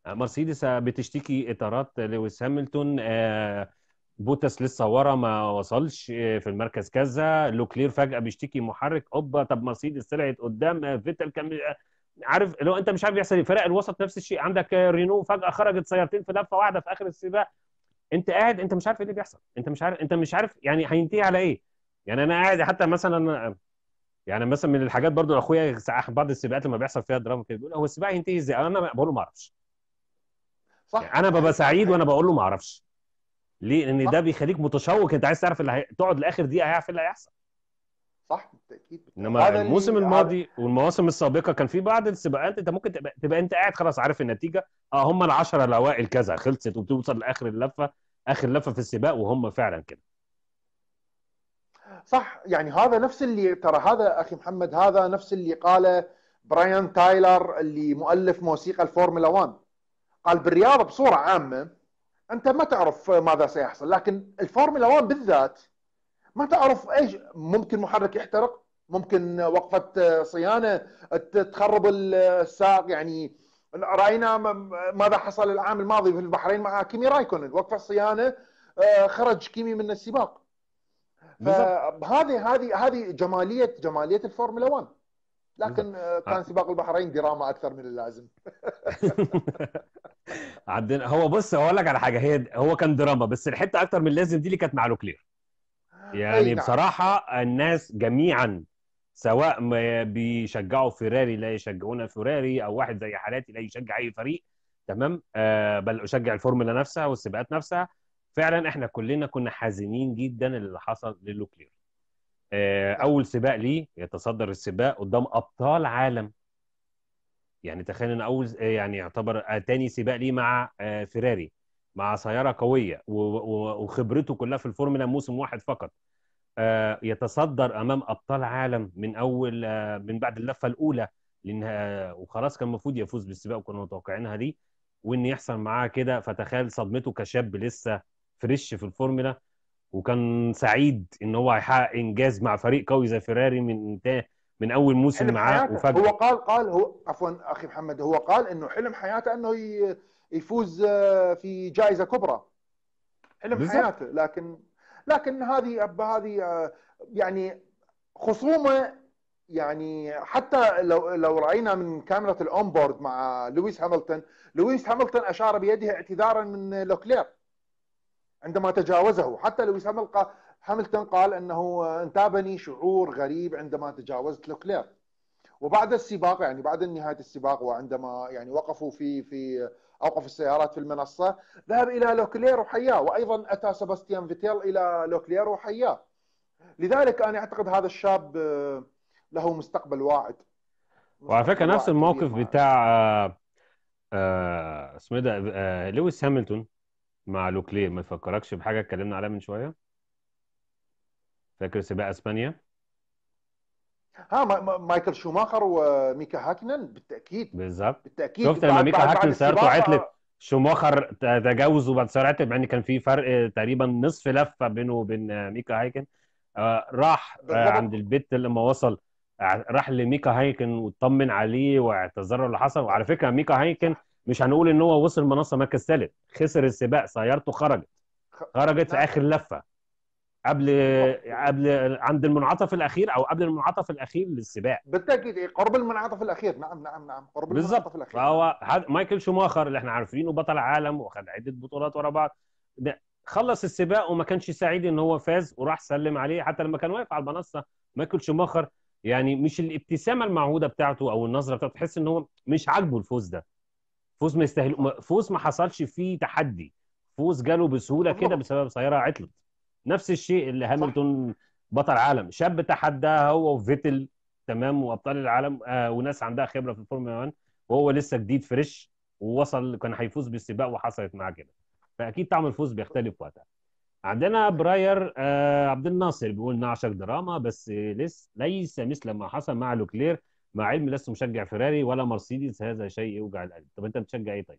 مرسيدس بتشتكي اطارات لويس هاملتون بوتس لسه ورا ما وصلش في المركز كذا لوكلير فجاه بيشتكي محرك اوبا طب مرسيدس طلعت قدام فيتل كان عارف لو انت مش عارف يحصل ايه فرق الوسط نفس الشيء عندك رينو فجاه خرجت سيارتين في لفه واحده في اخر السباق انت قاعد انت مش عارف ايه اللي بيحصل انت مش عارف انت مش عارف يعني هينتهي على ايه يعني انا قاعد حتى مثلا يعني مثلا من الحاجات برضو اخويا بعض السباقات لما بيحصل فيها دراما كده بيقول هو السباق هينتهي ازاي انا بقول له ما اعرفش صح يعني انا ببقى سعيد وانا بقول له ما اعرفش ليه لان ده بيخليك متشوق انت عايز تعرف اللي هي... تقعد لاخر دقيقه هيعرف إيه اللي هيحصل صح بالتاكيد انما الموسم الماضي والمواسم السابقه كان في بعض السباقات انت ممكن تبقى, تبقى انت قاعد خلاص عارف النتيجه اه هم العشره الاوائل كذا خلصت وبتوصل لاخر اللفه اخر لفه في السباق وهم فعلا كده صح يعني هذا نفس اللي ترى هذا اخي محمد هذا نفس اللي قاله برايان تايلر اللي مؤلف موسيقى الفورمولا 1 قال بالرياضه بصوره عامه انت ما تعرف ماذا سيحصل لكن الفورمولا 1 بالذات ما تعرف ايش ممكن محرك يحترق ممكن وقفه صيانه تخرب الساق يعني راينا ماذا حصل العام الماضي في البحرين مع كيمي رايكونن وقفه صيانه آه، خرج كيمي من السباق فهذه آه، هذه هذه جماليه جماليه الفورمولا 1 لكن آه، كان سباق البحرين دراما اكثر من اللازم عدنا هو بص هقول لك على حاجه هي هو كان دراما بس الحته اكتر من اللازم دي اللي كانت مع لوكلير يعني نعم. بصراحه الناس جميعا سواء ما بيشجعوا فيراري لا يشجعون فيراري او واحد زي حالاتي لا يشجع اي فريق تمام آه بل اشجع الفورمولا نفسها والسباقات نفسها فعلا احنا كلنا كنا حزينين جدا اللي حصل للوكلير آه اول سباق ليه يتصدر السباق قدام ابطال عالم يعني تخيل ان اول يعني يعتبر آه، تاني سباق ليه مع آه فيراري مع سياره قويه وخبرته كلها في الفورمولا موسم واحد فقط آه، يتصدر امام ابطال عالم من اول آه، من بعد اللفه الاولى لانها آه، وخلاص كان المفروض يفوز بالسباق وكنا متوقعينها دي وان يحصل معاه كده فتخيل صدمته كشاب لسه فريش في الفورمولا وكان سعيد ان هو هيحقق انجاز مع فريق قوي زي فيراري من من اول موسم معاه وفجاه هو قال قال هو عفوا اخي محمد هو قال انه حلم حياته انه ي... يفوز آه، في جائزه كبرى حلم حياته لكن لكن هذه هذه آه، يعني خصومه يعني حتى لو لو راينا من كاميرا الاونبورد مع لويس هاملتون لويس هاملتون اشار بيده اعتذارا من لوكلير عندما تجاوزه حتى لويس هاملتون قال انه آه، انتابني شعور غريب عندما تجاوزت لوكلير وبعد السباق يعني بعد نهايه السباق وعندما يعني وقفوا في في اوقف السيارات في المنصه ذهب الى لوكلير وحياه وايضا اتى سباستيان فيتيل الى لوكلير وحياه لذلك انا اعتقد هذا الشاب آه، له مستقبل واعد وعلى فكره نفس الموقف بتاع آه، آه، اسمه إيه ده لويس هاملتون مع لوكلير ما تفكركش بحاجه اتكلمنا عليها من شويه فاكر سباق اسبانيا ها مايكل شوماخر وميكا هاكنن بالتاكيد بالظبط بالتاكيد شفت لما ميكا هاكنن سيارته عطلت شوماخر تجاوزه بعد سرعه مع ان كان في فرق تقريبا نصف لفه بينه وبين ميكا هايكن آه راح آه عند البيت لما وصل راح لميكا هايكن واطمن عليه واعتذر له اللي حصل وعلى فكره ميكا هايكن مش هنقول ان هو وصل منصه مركز ثالث خسر السباق سيارته خرجت خرجت في اخر لفه قبل قبل عند المنعطف الاخير او قبل المنعطف الاخير للسباق بالتاكيد ايه قرب المنعطف الاخير نعم نعم نعم قرب المنعطف الاخير فهو مايكل شوماخر اللي احنا عارفينه بطل عالم واخد عده بطولات ورا بعض خلص السباق وما كانش سعيد ان هو فاز وراح سلم عليه حتى لما كان واقف على المنصه مايكل شوماخر يعني مش الابتسامه المعهوده بتاعته او النظره بتاعته تحس ان هو مش عاجبه الفوز ده فوز ما يستاهل فوز ما حصلش فيه تحدي فوز جاله بسهوله كده بسبب سياره عطلت نفس الشيء اللي هاملتون بطل عالم شاب تحدى هو وفيتل تمام وابطال العالم آه وناس عندها خبره في الفورمولا 1 وهو لسه جديد فريش ووصل كان هيفوز بالسباق وحصلت معاه كده فاكيد طعم الفوز بيختلف وقتها عندنا أيوة. براير آه عبد الناصر بيقول نعشق دراما بس لسه ليس مثل ما حصل مع لوكلير مع علمي لست مشجع فيراري ولا مرسيدس هذا شيء يوجع القلب طب انت بتشجع ايه طيب؟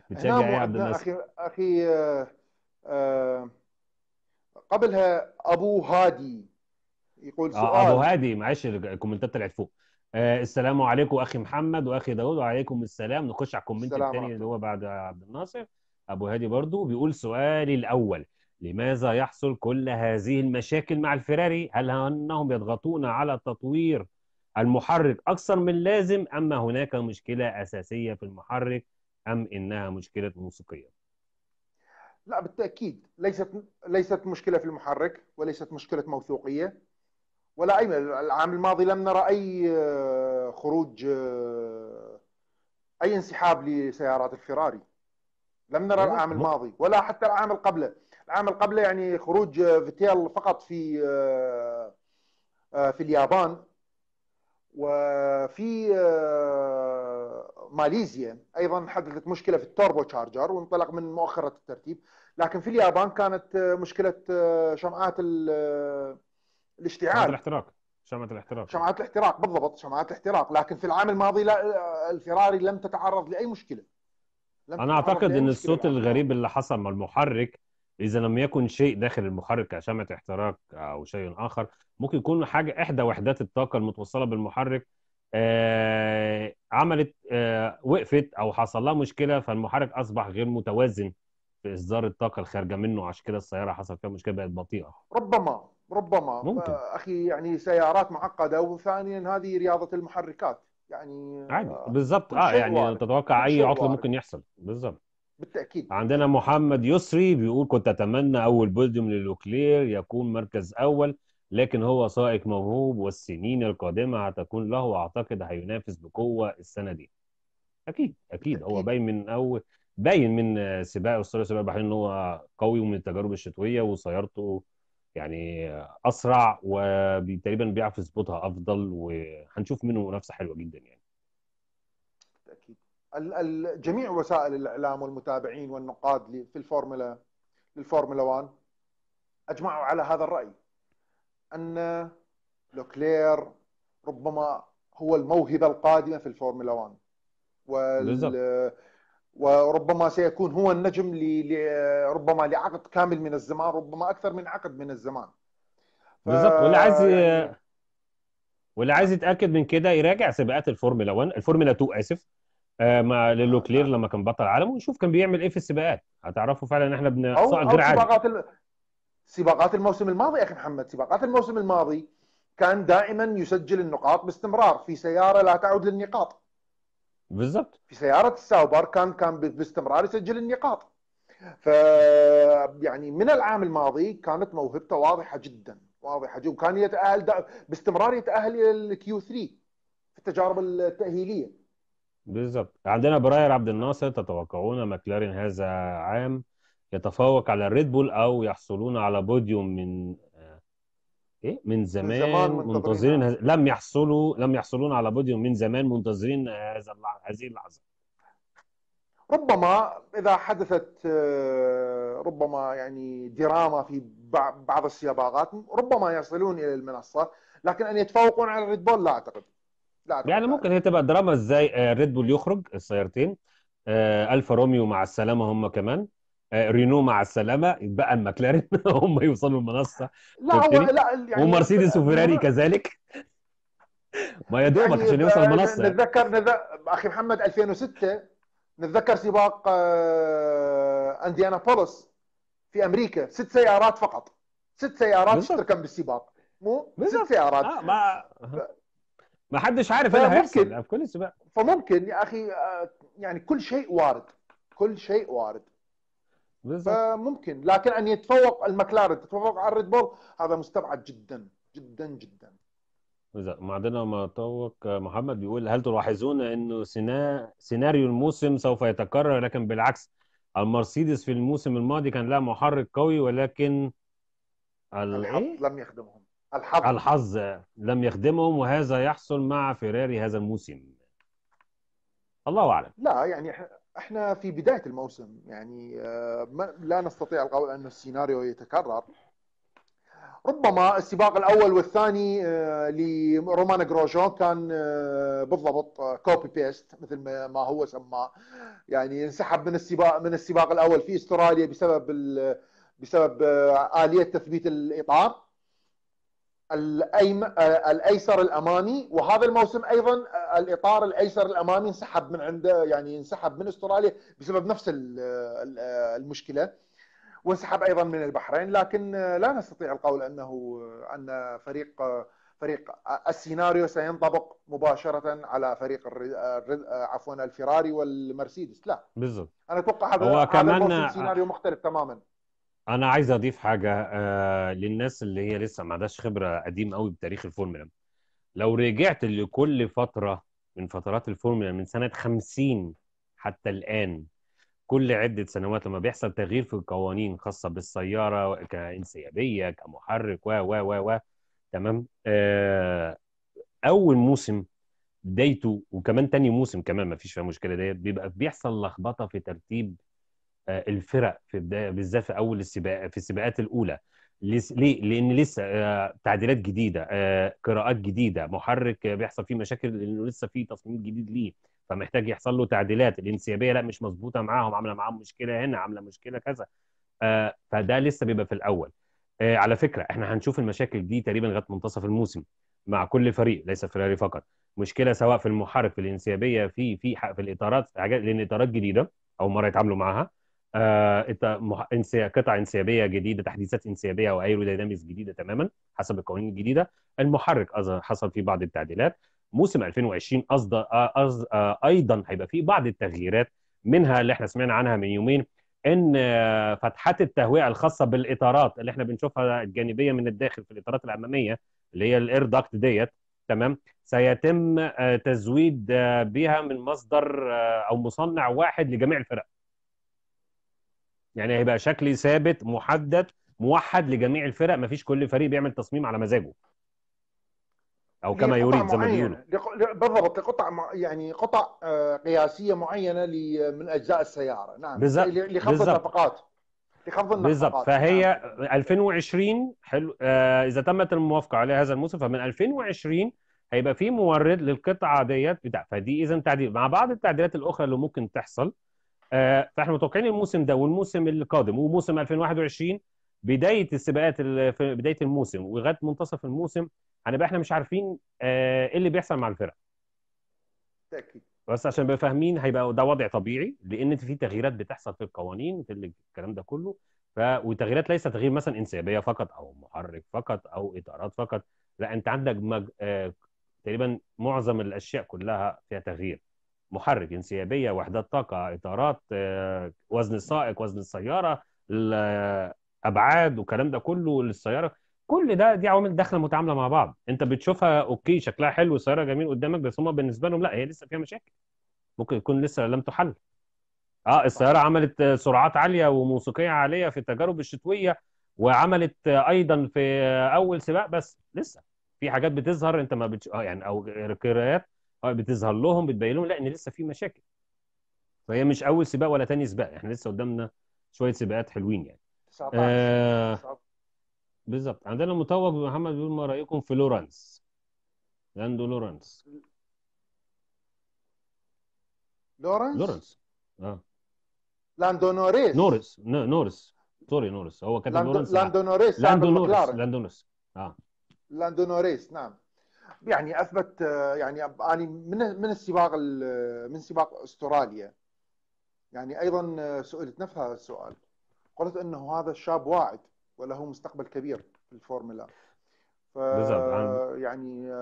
بتشجع نعم، ايه يا عبد الناصر؟ اخي اخي آه آه قبلها ابو هادي يقول آه، سؤال ابو هادي معلش الكومنتات طلعت فوق آه السلام عليكم اخي محمد واخي داود وعليكم السلام نخش على الكومنت الثاني اللي هو بعد عبد الناصر ابو هادي برضو بيقول سؤالي الاول لماذا يحصل كل هذه المشاكل مع الفراري هل انهم يضغطون على تطوير المحرك اكثر من اللازم اما هناك مشكله اساسيه في المحرك ام انها مشكله موسيقيه لا بالتاكيد ليست ليست مشكله في المحرك وليست مشكله موثوقيه ولا اي العام الماضي لم نرى اي آه، خروج آه، اي انسحاب لسيارات الفراري لم نرى العام الماضي ولا حتى العام اللي قبله العام اللي قبله يعني خروج آه، فيتيل فقط في في اليابان وفي آه، ماليزيا ايضا حدثت مشكله في التوربو تشارجر وانطلق من مؤخره الترتيب لكن في اليابان كانت آه، مشكله آه، شمعات الاشتعال الاحتراق شمعات الاحتراق شمعات الاحتراق بالضبط شمعات الاحتراق لكن في العام الماضي لا الفراري لم تتعرض لاي مشكله لم انا اعتقد ان الصوت الغريب اللي حصل مع المحرك إذا لم يكن شيء داخل المحرك كشمعة احتراق أو شيء آخر ممكن يكون حاجة إحدى وحدات الطاقة المتوصلة بالمحرك آه عملت آه وقفت أو حصل لها مشكلة فالمحرك أصبح غير متوازن في إصدار الطاقة الخارجة منه عشان كده السيارة حصل فيها مشكلة بقت بطيئة ربما ربما ممكن. أخي يعني سيارات معقدة وثانيا هذه رياضة المحركات يعني عادي بالظبط اه, آه، يعني تتوقع اي عطله ممكن يحصل بالظبط بالتاكيد عندنا محمد يسري بيقول كنت اتمنى اول بوديوم للوكلير يكون مركز اول لكن هو سائق موهوب والسنين القادمه هتكون له واعتقد هينافس بقوه السنه دي اكيد اكيد بالتأكيد. هو باين من اول باين من سباق استراليا سباق البحرين ان هو قوي ومن التجارب الشتويه وسيارته يعني اسرع وتقريبا بيعرف يظبطها افضل وهنشوف منه منافسه حلوه جدا يعني جميع وسائل الاعلام والمتابعين والنقاد في الفورمولا للفورمولا 1 اجمعوا على هذا الراي ان لوكلير ربما هو الموهبه القادمه في الفورمولا 1 وال... وربما سيكون هو النجم ل... ل... ربما لعقد كامل من الزمان ربما اكثر من عقد من الزمان ف... بالضبط ولا عايز واللي عايز يتاكد من كده يراجع سباقات الفورمولا 1 الفورمولا 2 اسف آه، مع لوكلير لما كان بطل عالم ونشوف كان بيعمل ايه في السباقات هتعرفوا فعلا ان احنا بنسقط غير عادي سباقات ال... سباقات الموسم الماضي يا اخي محمد سباقات الموسم الماضي كان دائما يسجل النقاط باستمرار في سياره لا تعود للنقاط بالضبط في سياره الساوبر كان كان باستمرار يسجل النقاط ف يعني من العام الماضي كانت موهبته واضحه جدا واضحه جدا وكان يتاهل دا... باستمرار يتاهل الى الكيو 3 في التجارب التاهيليه بالظبط عندنا براير عبد الناصر تتوقعون ماكلارين هذا عام يتفوق على الريد بول او يحصلون على بوديوم من آه، ايه من زمان, من زمان منتظرين, منتظرين هز... لم يحصلوا لم يحصلون على بوديوم من زمان منتظرين هذا هذه اللحظه ربما اذا حدثت آه، ربما يعني دراما في بعض السباقات ربما يصلون الى المنصه لكن ان يتفوقون على الريد بول لا اعتقد لا يعني ممكن هي تبقى دراما ازاي ريد آه، بول يخرج السيارتين آه، الفا روميو مع السلامه هم كمان آه، رينو مع السلامه بقى المكلارين هم يوصلوا المنصه لا هو لا يعني ومرسيدس وفيراري كذلك ما يا دوبك يعني عشان يوصل المنصه نتذكر نذ... اخي محمد 2006 نتذكر سباق انديانا بولس في امريكا ست سيارات فقط ست سيارات اشتركن بالسباق مو ست سيارات آه ما ما حدش عارف ايه اللي هيحصل في كل السباق فممكن يا اخي آه، يعني كل شيء وارد كل شيء وارد بالزبط. فممكن لكن ان يتفوق المكلارن تتفوق على الريد بول هذا مستبعد جدا جدا جدا بالظبط معدنا توق محمد بيقول هل تلاحظون انه سنا... سيناريو الموسم سوف يتكرر لكن بالعكس المرسيدس في الموسم الماضي كان لها محرك قوي ولكن ال... الحظ لم يخدمهم الحظ الحظ لم يخدمهم وهذا يحصل مع فيراري هذا الموسم الله اعلم لا يعني احنا في بدايه الموسم يعني آه، لا نستطيع القول ان السيناريو يتكرر ربما السباق الاول والثاني آه، لرومان جروجون كان آه، بالضبط كوبي بيست مثل ما هو سماه يعني انسحب من السباق من السباق الاول في استراليا بسبب بسبب اليه تثبيت الاطار الايسر الامامي وهذا الموسم ايضا الاطار الايسر الامامي انسحب من عنده يعني انسحب من استراليا بسبب نفس المشكله وانسحب ايضا من البحرين لكن لا نستطيع القول انه ان فريق فريق السيناريو سينطبق مباشره على فريق عفوا الفيراري والمرسيدس لا بالضبط انا اتوقع هذا هو كمان سيناريو مختلف تماما انا عايز اضيف حاجه آه للناس اللي هي لسه ما عندهاش خبره قديم قوي بتاريخ الفورمولا لو رجعت لكل فتره من فترات الفورمولا من سنه 50 حتى الان كل عده سنوات لما بيحصل تغيير في القوانين خاصه بالسياره كانسيابيه كمحرك و و و و تمام آه، اول موسم بدايته وكمان تاني موسم كمان ما فيش فيها مشكله ديت بيبقى بيحصل لخبطه في ترتيب آه، الفرق في بدايه بالذات في اول السباق في السباقات الاولى ليه؟ لان لسه آه، تعديلات جديده آه، قراءات جديده محرك بيحصل فيه مشاكل لانه لسه فيه تصميم جديد ليه فمحتاج يحصل له تعديلات الانسيابيه لا مش مظبوطه معاهم عامله معاهم مشكله هنا عامله مشكله كذا فده لسه بيبقى في الاول على فكره احنا هنشوف المشاكل دي تقريبا لغايه منتصف الموسم مع كل فريق ليس فيراري فقط مشكله سواء في المحرك في الانسيابيه في في في الاطارات لان اطارات جديده اول مره يتعاملوا معاها آه، مح... انسي... قطع انسيابيه جديده تحديثات انسيابيه او وايرودينامكس جديده تماما حسب القوانين الجديده المحرك حصل فيه بعض التعديلات موسم 2020 أصد... آه،, آه ايضا هيبقى فيه بعض التغييرات منها اللي احنا سمعنا عنها من يومين ان آه، فتحات التهوئه الخاصه بالاطارات اللي احنا بنشوفها الجانبيه من الداخل في الاطارات الاماميه اللي هي الاير داكت ديت تمام سيتم تزويد بها من مصدر او مصنع واحد لجميع الفرق يعني هيبقى شكل ثابت محدد موحد لجميع الفرق مفيش كل فريق بيعمل تصميم على مزاجه او كما يريد زي ما بيقولوا بالضبط لقطع يعني قطع آه، قياسيه معينه من اجزاء السياره نعم بالزبط. لخفض النفقات لخفض النفقات بالضبط فهي نعم. 2020 حلو آه اذا تمت الموافقه على هذا الموسم فمن 2020 هيبقى في مورد للقطعه ديت بتاع فدي اذا تعديل مع بعض التعديلات الاخرى اللي ممكن تحصل آه، فاحنا متوقعين الموسم ده والموسم القادم وموسم 2021 بدايه السباقات في بدايه الموسم ولغايه منتصف الموسم هنبقى احنا مش عارفين آه، ايه اللي بيحصل مع الفرق. تاكيد بس عشان نبقى فاهمين هيبقى ده وضع طبيعي لان في تغييرات بتحصل في القوانين في الكلام ده كله ف وتغييرات ليست تغيير مثلا انسيابيه فقط او محرك فقط او اطارات فقط لا انت عندك مج... آه... تقريبا معظم الاشياء كلها فيها تغيير محرك انسيابيه وحدات طاقه اطارات آه، وزن السائق وزن السياره الابعاد والكلام ده كله للسياره كل ده دي عوامل داخله متعامله مع بعض انت بتشوفها اوكي شكلها حلو السياره جميل قدامك بس هم بالنسبه لهم لا هي لسه فيها مشاكل ممكن يكون لسه لم تحل اه السياره عملت سرعات عاليه وموسيقيه عاليه في التجارب الشتويه وعملت ايضا في اول سباق بس لسه في حاجات بتظهر انت ما بتش... آه يعني او ركريات اه بتظهر لهم بتبين لهم لا ان لسه في مشاكل فهي مش اول سباق ولا تاني سباق احنا لسه قدامنا شويه سباقات حلوين يعني آه بالظبط عندنا مطوق محمد بيقول ما رايكم في لورانس لاندو لورانس لورانس لورانس اه لاندو نوريس نوريس نوريس سوري نوريس هو كاتب لورانس لاندو نوريس لاندو نوريس لاندو نوريس اه لاندو نوريس نعم يعني اثبت آه، يعني اني من من السباق آه، من سباق استراليا يعني ايضا آه، سئلت نفس هذا السؤال قلت انه هذا الشاب واعد وله مستقبل كبير في الفورمولا ف يعني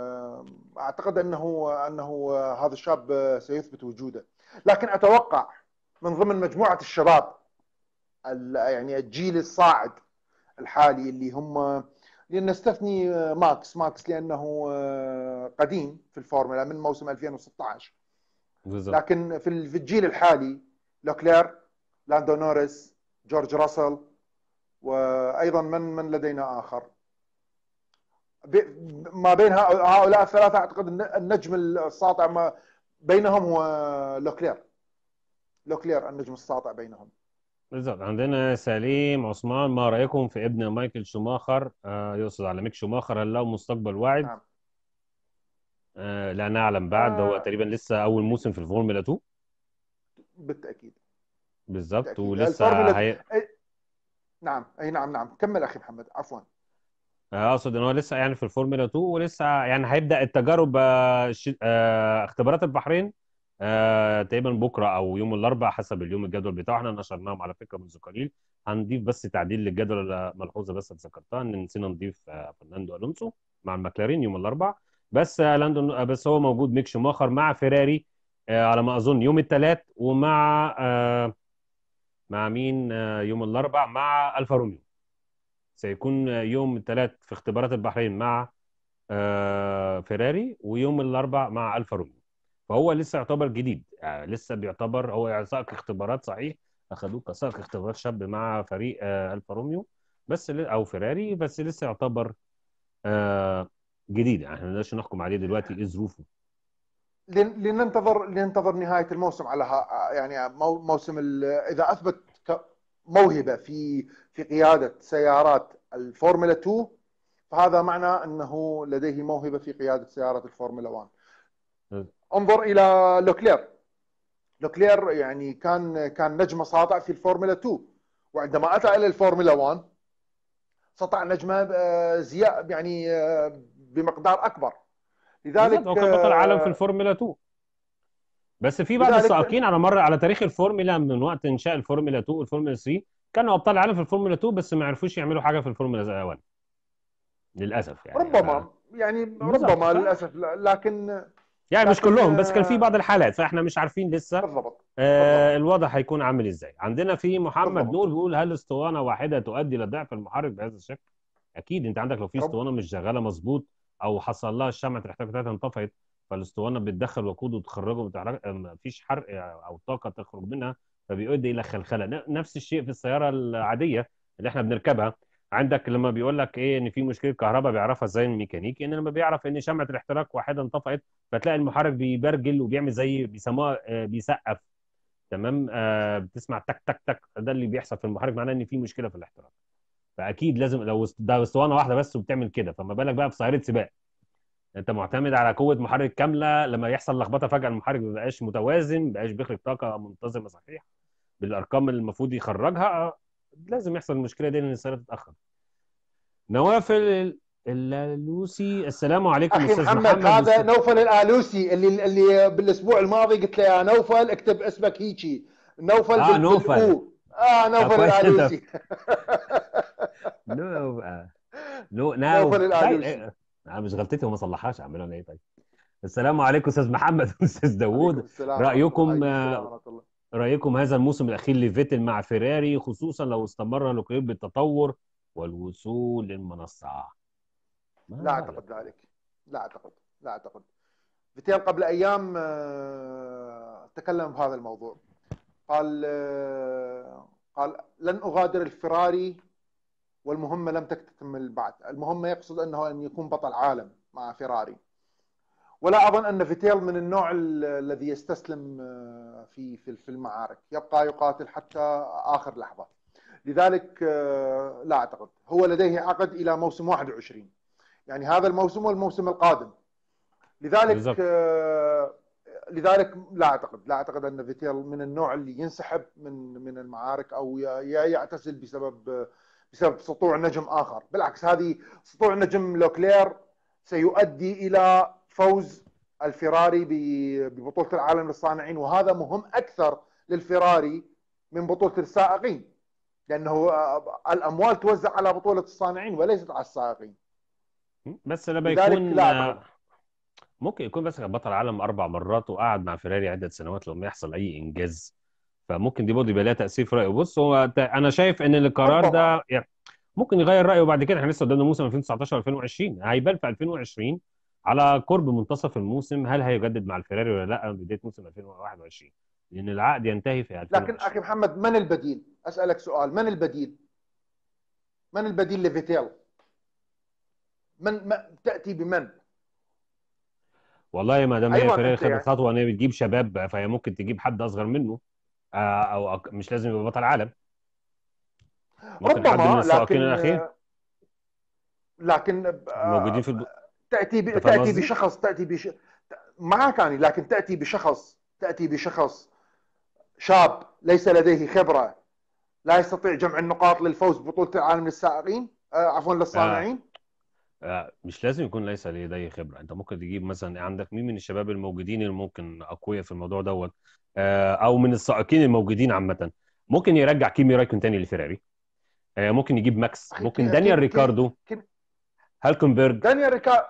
اعتقد انه انه هذا الشاب سيثبت وجوده لكن اتوقع من ضمن مجموعه الشباب يعني الجيل الصاعد الحالي اللي هم لنستثني آه، ماكس ماكس لانه آه، قديم في الفورمولا من موسم 2016 لكن في الجيل الحالي لوكلير لاندو نوريس جورج راسل وايضا من من لدينا اخر ما بين هؤلاء الثلاثه اعتقد النجم الساطع ما بينهم هو لوكلير لوكلير النجم الساطع بينهم بالظبط عندنا سليم عثمان ما رايكم في ابن مايكل شوماخر آه يقصد على ميك شوماخر هل له مستقبل واعد؟ نعم. آه لا نعلم بعد آه. هو تقريبا لسه اول موسم في الفورمولا 2 بالتاكيد بالظبط ولسه هي... نعم اي نعم نعم كمل اخي محمد عفوا آه، اقصد ان هو لسه يعني في الفورمولا 2 ولسه يعني هيبدا التجارب آه، آه، اختبارات البحرين آه، تقريبا بكره او يوم الاربعاء حسب اليوم الجدول بتاعه احنا نشرناهم على فكره منذ قليل هنضيف بس تعديل للجدول ملحوظه بس ذكرتها ان نسينا نضيف آه، فرناندو الونسو مع المكلارين يوم الاربعاء بس آه، لاندو آه، بس هو موجود ميك شوماخر مع فيراري آه، على ما اظن يوم الثلاث ومع آه، مع مين يوم الاربعاء مع الفا روميو سيكون يوم الثلاث في اختبارات البحرين مع فيراري ويوم الاربعاء مع الفا روميو فهو لسه يعتبر جديد يعني لسه بيعتبر هو يعني سائق اختبارات صحيح اخذوه كسائق اختبارات شاب مع فريق آه الفا روميو بس او فيراري بس لسه يعتبر آه جديد يعني احنا ما نقدرش نحكم عليه دلوقتي ايه ظروفه لننتظر لننتظر نهايه الموسم على يعني موسم اذا اثبت موهبه في في قياده سيارات الفورمولا 2 فهذا معنى انه لديه موهبه في قياده سياره الفورمولا 1 انظر الى لوكلير لوكلير يعني كان كان نجمه ساطع في الفورمولا 2 وعندما اتى الى الفورمولا 1 سطع نجمه آه، زياء يعني آه، بمقدار اكبر لذلك هو كان بطل عالم في الفورمولا 2 بس في بعض السائقين على مر على تاريخ الفورمولا من وقت انشاء الفورمولا 2 والفورمولا 3 كانوا ابطال عالم في الفورمولا 2 بس ما عرفوش يعملوا حاجه في الفورمولا 1 للاسف يعني ربما يعني ربما للاسف لكن يعني مش كلهم بس كان في بعض آه، الحالات فاحنا مش عارفين لسه بالضبط آه الوضع هيكون عامل ازاي عندنا في محمد بالضبط. نور بيقول هل اسطوانه واحده تؤدي الى ضعف المحرك بهذا الشكل اكيد انت عندك لو في اسطوانه مش شغاله مظبوط او حصل لها الشمعه تحتاج بتاعتها انطفت فالاسطوانه بتدخل وقود وتخرجه بتحرك آه، فيش حرق آه، او طاقه تخرج منها فبيؤدي الى خلخله نفس الشيء في السياره العاديه اللي احنا بنركبها عندك لما بيقول لك ايه ان في مشكله كهرباء بيعرفها ازاي الميكانيكي ان لما بيعرف ان شمعه الاحتراق واحده انطفأت فتلاقي المحرك بيبرجل وبيعمل زي بيسموها آه، بيسقف تمام آه بتسمع تك تك تك ده اللي بيحصل في المحرك معناه ان في مشكله في الاحتراق فاكيد لازم لو ده اسطوانه واحده بس وبتعمل كده فما بالك بقى في سياره سباق انت معتمد على قوه محرك كامله لما يحصل لخبطه فجاه المحرك ما بقاش متوازن ما بقاش بيخرج طاقه منتظمه صحيحه بالارقام اللي المفروض يخرجها آه. لازم يحصل المشكله دي ان السياره تتاخر نوافل الالوسي السلام عليكم استاذ محمد, محمد هذا مستر. نوفل الالوسي اللي اللي بالاسبوع الماضي قلت له يا نوفل اكتب اسمك هيجي نوفل اه نوفل بالأو. اه نوفل الالوسي نوفل آه، نو نوفل طيب، الالوسي انا آه، آه، مش غلطتي وما صلحهاش اعمل ايه طيب السلام عليكم استاذ محمد استاذ داوود رايكم رايكم هذا الموسم الاخير لفيتل مع فيراري خصوصا لو استمر لوكلير بالتطور والوصول للمنصه لا اعتقد ذلك لا اعتقد لا اعتقد فيتيل قبل ايام آه، تكلم بهذا الموضوع قال آه، قال لن اغادر الفراري والمهمه لم تكتمل بعد المهمه يقصد انه ان يكون بطل عالم مع فيراري ولا اظن ان فيتيل من النوع الذي يستسلم في آه، في في المعارك يبقى يقاتل حتى اخر لحظه لذلك آه، لا اعتقد هو لديه عقد الى موسم 21 يعني هذا الموسم والموسم القادم لذلك بالزبط. آه، لذلك لا اعتقد لا اعتقد ان فيتيل من النوع اللي ينسحب من من المعارك او يعتزل بسبب بسبب سطوع نجم اخر بالعكس هذه سطوع نجم لوكلير سيؤدي الى فوز الفراري ببطوله العالم للصانعين وهذا مهم اكثر للفراري من بطوله السائقين لانه آه، آه، الاموال توزع على بطوله الصانعين وليست على السائقين بس لما يكون لا ممكن يكون بس بطل عالم اربع مرات وقعد مع فيراري عده سنوات لما يحصل اي انجاز فممكن دي برضه يبقى لها تاثير في رايه بص هو انا شايف ان القرار ده ممكن يغير رايه بعد كده احنا لسه قدامنا موسم 2019 2020 هيبان في 2020 على قرب منتصف الموسم هل هيجدد مع الفيراري ولا لا بدايه موسم 2021 لان العقد ينتهي في 2020 لكن اخي محمد من البديل؟ اسالك سؤال من البديل؟ من البديل لفيتيل؟ من ما تاتي بمن؟ والله ما دام هي أيوة، فيراري خدت يعني. خطوه ان هي بتجيب شباب فهي ممكن تجيب حد اصغر منه آه، او مش لازم يبقى بطل عالم ربما لكن لكن موجودين في الب... آه، تاتي ب... تاتي بشخص تاتي بش... معك يعني لكن تاتي بشخص تاتي بشخص شاب ليس لديه خبره لا يستطيع جمع النقاط للفوز ببطوله العالم للسائقين آه عفوا للصانعين آه. آه. مش لازم يكون ليس لديه خبره انت ممكن تجيب مثلا عندك مين من الشباب الموجودين اللي ممكن اقوياء في الموضوع دوت آه او من السائقين الموجودين عامه ممكن يرجع كيمي رايكون تاني لفيراري آه، ممكن يجيب ماكس ممكن دانيال ريكاردو هالكنبرج دانيال ريكاردو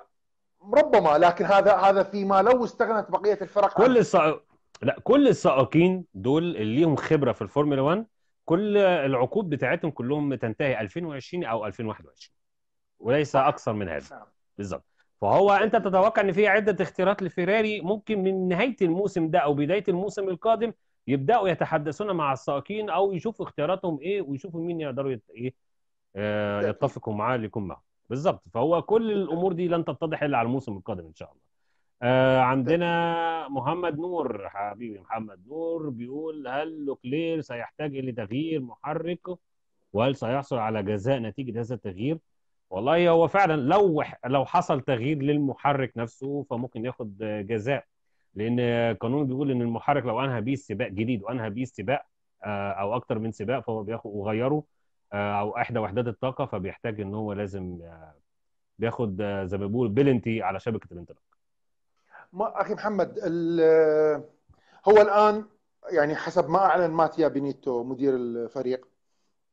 ربما لكن هذا هذا فيما لو استغنت بقيه الفرق كل الصع... لا كل السائقين دول اللي ليهم خبره في الفورمولا 1 كل العقود بتاعتهم كلهم تنتهي 2020 او 2021 وليس اكثر من هذا نعم. بالظبط فهو انت تتوقع ان في عده اختيارات لفيراري ممكن من نهايه الموسم ده او بدايه الموسم القادم يبداوا يتحدثون مع السائقين او يشوفوا اختياراتهم ايه ويشوفوا مين يقدروا يت... ايه آه، يتفقوا معاه اللي يكون معاه بالظبط فهو كل الامور دي لن تتضح الا على الموسم القادم ان شاء الله آه عندنا محمد نور حبيبي محمد نور بيقول هل لوكلير سيحتاج الى تغيير محرك وهل سيحصل على جزاء نتيجه هذا التغيير والله هو فعلا لو لو حصل تغيير للمحرك نفسه فممكن ياخد جزاء لان القانون بيقول ان المحرك لو انهى بيه السباق جديد وانهى بيه السباق آه، او اكتر من سباق فهو بياخد وغيره آه، او احدى وحدات الطاقه فبيحتاج ان هو لازم آه، بياخد زي ما بيقول بلنتي على شبكه الانطلاق. ما اخي محمد هو الان يعني حسب ما اعلن ماتيا بينيتو مدير الفريق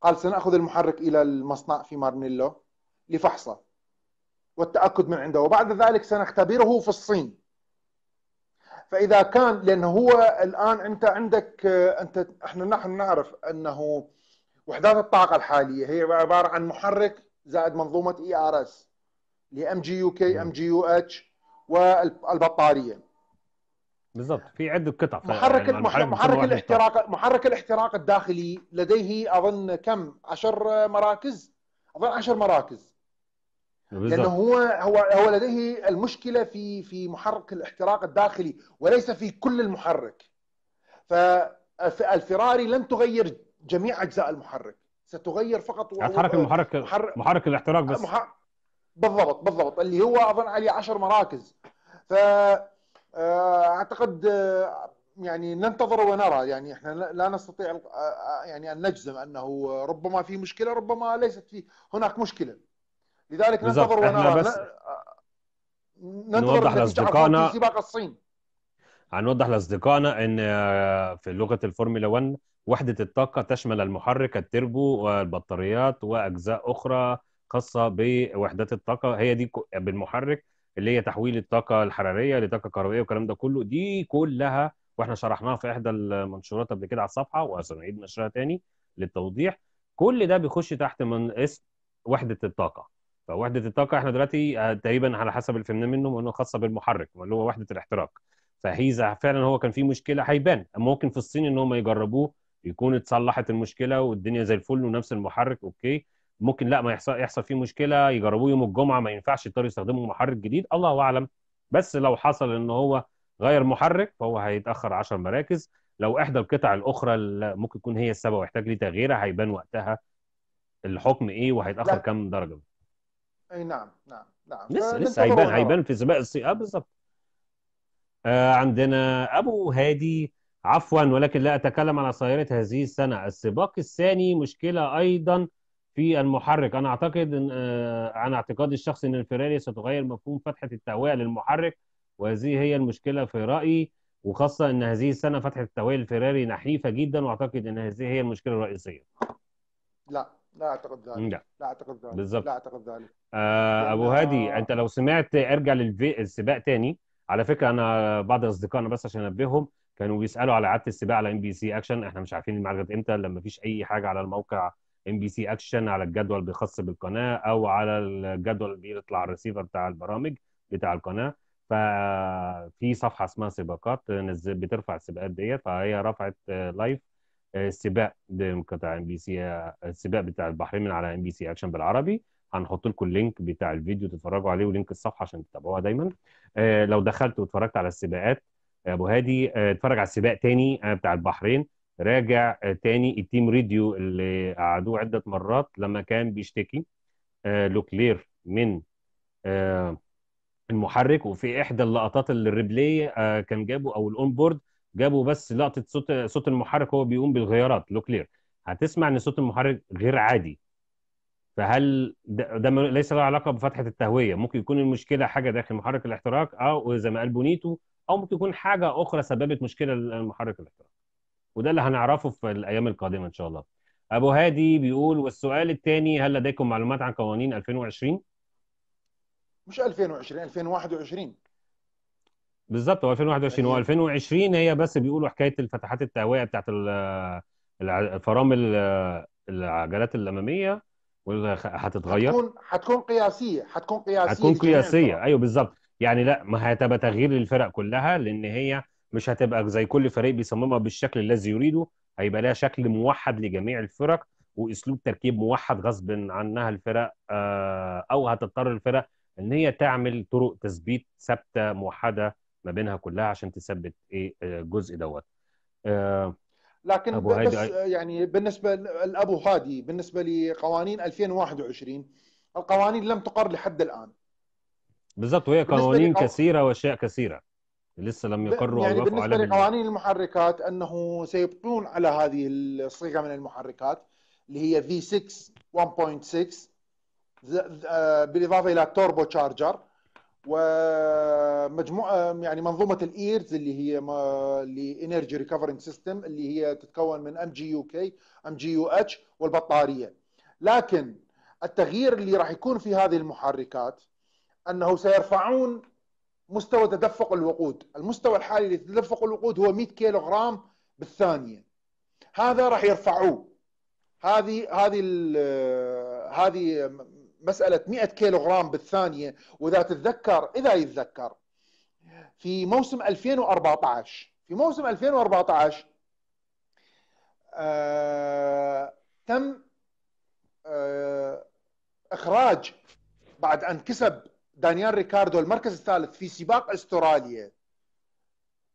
قال سناخذ المحرك الى المصنع في مارنيلو لفحصه والتاكد من عنده وبعد ذلك سنختبره في الصين فاذا كان لان هو الان انت عندك آه، انت احنا نحن نعرف انه وحدات الطاقه الحاليه هي عباره عن محرك زائد منظومه اي ار اس اللي هي ام جي يو كي ام جي يو اتش والبطاريه بالضبط في عده قطع محرك محرك محرك, محرك الاحتراق محرك الاحتراق الداخلي لديه اظن كم 10 مراكز اظن 10 مراكز لانه هو هو هو لديه المشكله في في محرك الاحتراق الداخلي وليس في كل المحرك فالفراري لن تغير جميع اجزاء المحرك ستغير فقط يعني تحرك المحرك محرك, محرك الاحتراق بس مح... بالضبط بالضبط اللي هو اظن عليه 10 مراكز ف آه، اعتقد آه، يعني ننتظر ونرى يعني احنا لا نستطيع آه، يعني ان نجزم انه ربما في مشكله ربما ليست في هناك مشكله لذلك ننتظر ونرى بس آه، ننتظر لاصدقائنا سباق الصين هنوضح لاصدقائنا ان آه، في لغه الفورمولا 1 وحده الطاقه تشمل المحرك التربو والبطاريات واجزاء اخرى خاصه بوحدات الطاقه هي دي بالمحرك اللي هي تحويل الطاقه الحراريه لطاقه كهربائيه والكلام ده كله دي كلها واحنا شرحناها في احدى المنشورات قبل كده على الصفحه وهنعيد نشرها تاني للتوضيح كل ده بيخش تحت من اسم وحده الطاقه فوحده الطاقه احنا دلوقتي آه، تقريبا على حسب اللي فهمناه منه انه خاصه بالمحرك اللي هو وحده الاحتراق فهي فعلا هو كان في مشكله هيبان ممكن في الصين ان هم يجربوه يكون اتصلحت المشكله والدنيا زي الفل ونفس المحرك اوكي ممكن لا ما يحصل يحصل فيه مشكله يجربوه يوم الجمعه ما ينفعش يضطروا يستخدموا محرك جديد الله اعلم بس لو حصل ان هو غير محرك فهو هيتاخر 10 مراكز لو احدى القطع الاخرى اللي ممكن تكون هي السبب ويحتاج لتغييرها هيبان وقتها الحكم ايه وهيتاخر كام درجه اي نعم نعم نعم لسه لسه عيبان عيبان في سباق اه بالظبط آه عندنا ابو هادي عفوا ولكن لا اتكلم على سياره هذه السنه السباق الثاني مشكله ايضا في المحرك انا اعتقد ان آه عن اعتقادي الشخصي ان الفيراري ستغير مفهوم فتحه التهويه للمحرك وهذه هي المشكله في رايي وخاصه ان هذه السنه فتحه التهويه للفيراري نحيفه جدا واعتقد ان هذه هي المشكله الرئيسيه لا لا اعتقد ذلك لا, نعم. لا اعتقد ذلك بالظبط لا اعتقد ذلك آه ابو هادي آه، انت لو سمعت ارجع للسباق تاني على فكره انا بعض اصدقائنا بس عشان انبههم كانوا بيسالوا على عاده السباق على ام بي سي اكشن احنا مش عارفين المعرض امتى لما فيش اي حاجه على الموقع ام بي سي اكشن على الجدول بيخص بالقناه او على الجدول اللي بيطلع الريسيفر بتاع البرامج بتاع القناه ففي صفحه اسمها سباقات بترفع السباقات ديت فهي رفعت لايف آه، السباق بتاع ام بي سي السباق بتاع البحرين من على ام بي سي اكشن بالعربي هنحط لكم اللينك بتاع الفيديو تتفرجوا عليه ولينك الصفحه عشان تتابعوها دايما آه، لو دخلت واتفرجت على السباقات يا آه، ابو هادي آه، اتفرج على السباق تاني بتاع البحرين راجع تاني التيم ريديو اللي قعدوه عده مرات لما كان بيشتكي لوكلير من المحرك وفي احدى اللقطات اللي الريبلاي كان جابه او الاون بورد جابوا بس لقطه صوت صوت المحرك هو بيقوم بالغيارات لو كلير هتسمع ان صوت المحرك غير عادي فهل ده, ده ليس له علاقه بفتحه التهويه ممكن يكون المشكله حاجه داخل محرك الاحتراق او زي ما قال بونيتو او ممكن يكون حاجه اخرى سببت مشكله لمحرك الاحتراق وده اللي هنعرفه في الايام القادمه ان شاء الله ابو هادي بيقول والسؤال الثاني هل لديكم معلومات عن قوانين 2020 مش 2020 2021 بالظبط هو 2021 هو 2020 هي بس بيقولوا حكايه الفتحات التهويه بتاعت الفرامل العجلات الاماميه هتتغير هتكون هتكون قياسيه هتكون قياسيه هتكون قياسيه ايوه بالظبط يعني لا ما هتبقى تغيير للفرق كلها لان هي مش هتبقى زي كل فريق بيصممها بالشكل الذي يريده هيبقى لها شكل موحد لجميع الفرق واسلوب تركيب موحد غصب عنها الفرق آه، او هتضطر الفرق ان هي تعمل طرق تثبيت ثابته موحده ما بينها كلها عشان تثبت ايه الجزء آه، دوت آه لكن أبو بس يعني بالنسبه لابو هادي بالنسبه لقوانين 2021 القوانين لم تقر لحد الان بالضبط وهي قوانين لقو... كثيره واشياء كثيره لسه لم يقروا يعني بالنسبه على لقوانين المحركات انه سيبقون على هذه الصيغه من المحركات اللي هي في 6 1.6 بالاضافه الى التوربو تشارجر ومجموعه يعني منظومه الايرز e اللي هي لانرجي انرجي ريكفرنج سيستم اللي هي تتكون من ام جي يو كي ام جي يو اتش والبطاريه لكن التغيير اللي راح يكون في هذه المحركات انه سيرفعون مستوى تدفق الوقود المستوى الحالي لتدفق الوقود هو 100 كيلوغرام بالثانيه هذا راح يرفعوه هذه هذه هذه مساله 100 كيلوغرام بالثانيه واذا تتذكر اذا يتذكر في موسم 2014 في موسم 2014 آه تم آه اخراج بعد ان كسب دانيال ريكاردو المركز الثالث في سباق استراليا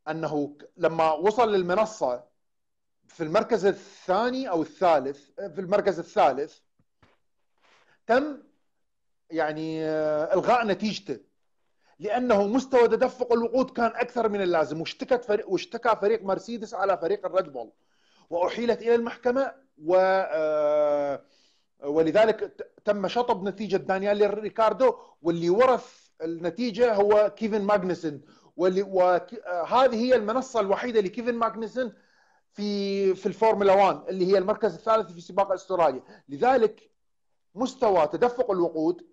انه لما وصل للمنصه في المركز الثاني او الثالث في المركز الثالث تم يعني آه، الغاء نتيجته لانه مستوى تدفق الوقود كان اكثر من اللازم واشتكت فريق واشتكى فريق مرسيدس على فريق الريد بول واحيلت الى المحكمه و آه، ولذلك تم شطب نتيجه دانيال ريكاردو واللي ورث النتيجه هو كيفن ماغنسن وهذه آه، هي المنصه الوحيده لكيفن ماغنسن في في الفورمولا 1 اللي هي المركز الثالث في سباق استراليا لذلك مستوى تدفق الوقود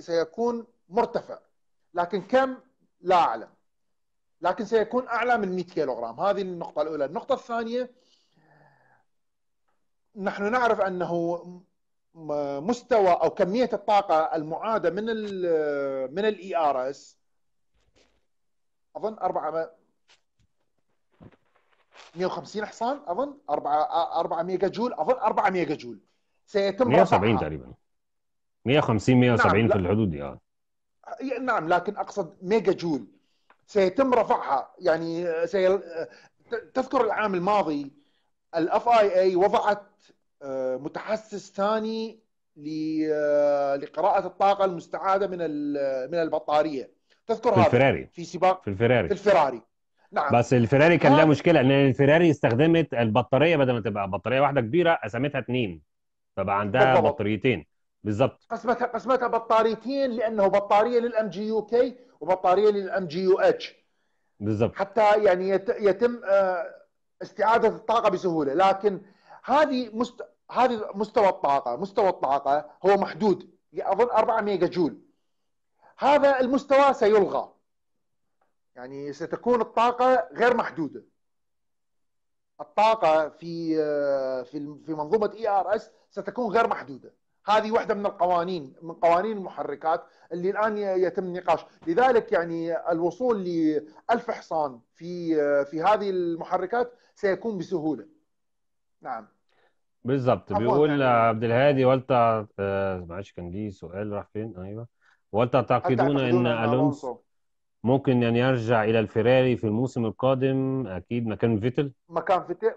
سيكون مرتفع لكن كم لا اعلم لكن سيكون اعلى من 100 كيلوغرام هذه النقطه الاولى النقطه الثانيه نحن نعرف انه مستوى او كميه الطاقه المعاده من الـ من الاي ار e اس اظن 4 150 حصان اظن 4 4 ميجا جول اظن 4 ميجا جول سيتم 170 تقريبا 150 170 نعم في الحدود دي يعني. اه نعم لكن اقصد ميجا جول سيتم رفعها يعني سي... تذكر العام الماضي الاف اي اي وضعت آه، متحسس ثاني آه، لقراءة الطاقة المستعادة من من البطارية تذكر في هذا الفراري في سباق في الفراري في الفراري نعم بس الفراري كان لها نعم. مشكلة ان الفراري استخدمت البطارية بدل ما تبقى بطارية واحدة كبيرة قسمتها اثنين فبقى عندها بالضبط. بطاريتين بالضبط قسمتها قسمتها بطاريتين لانه بطاريه للام جي يو كي وبطاريه للام جي يو اتش بالضبط حتى يعني يتم آه، استعاده الطاقه بسهوله لكن هذه مست... هذه مستوى الطاقه مستوى الطاقه هو محدود اظن 4 ميجا جول هذا المستوى سيلغى يعني ستكون الطاقه غير محدوده الطاقه في آه، في في منظومه اي ار اس ستكون غير محدوده هذه واحده من القوانين من قوانين المحركات اللي الان يتم نقاش لذلك يعني الوصول ل 1000 حصان في في هذه المحركات سيكون بسهوله نعم بالظبط بيقول يعني. عبد الهادي والتا آه، معلش كان ليه سؤال راح فين ايوه والتا تعتقدون ان الونسو ممكن ان يرجع الى الفيراري في الموسم القادم اكيد مكان فيتل مكان فيتل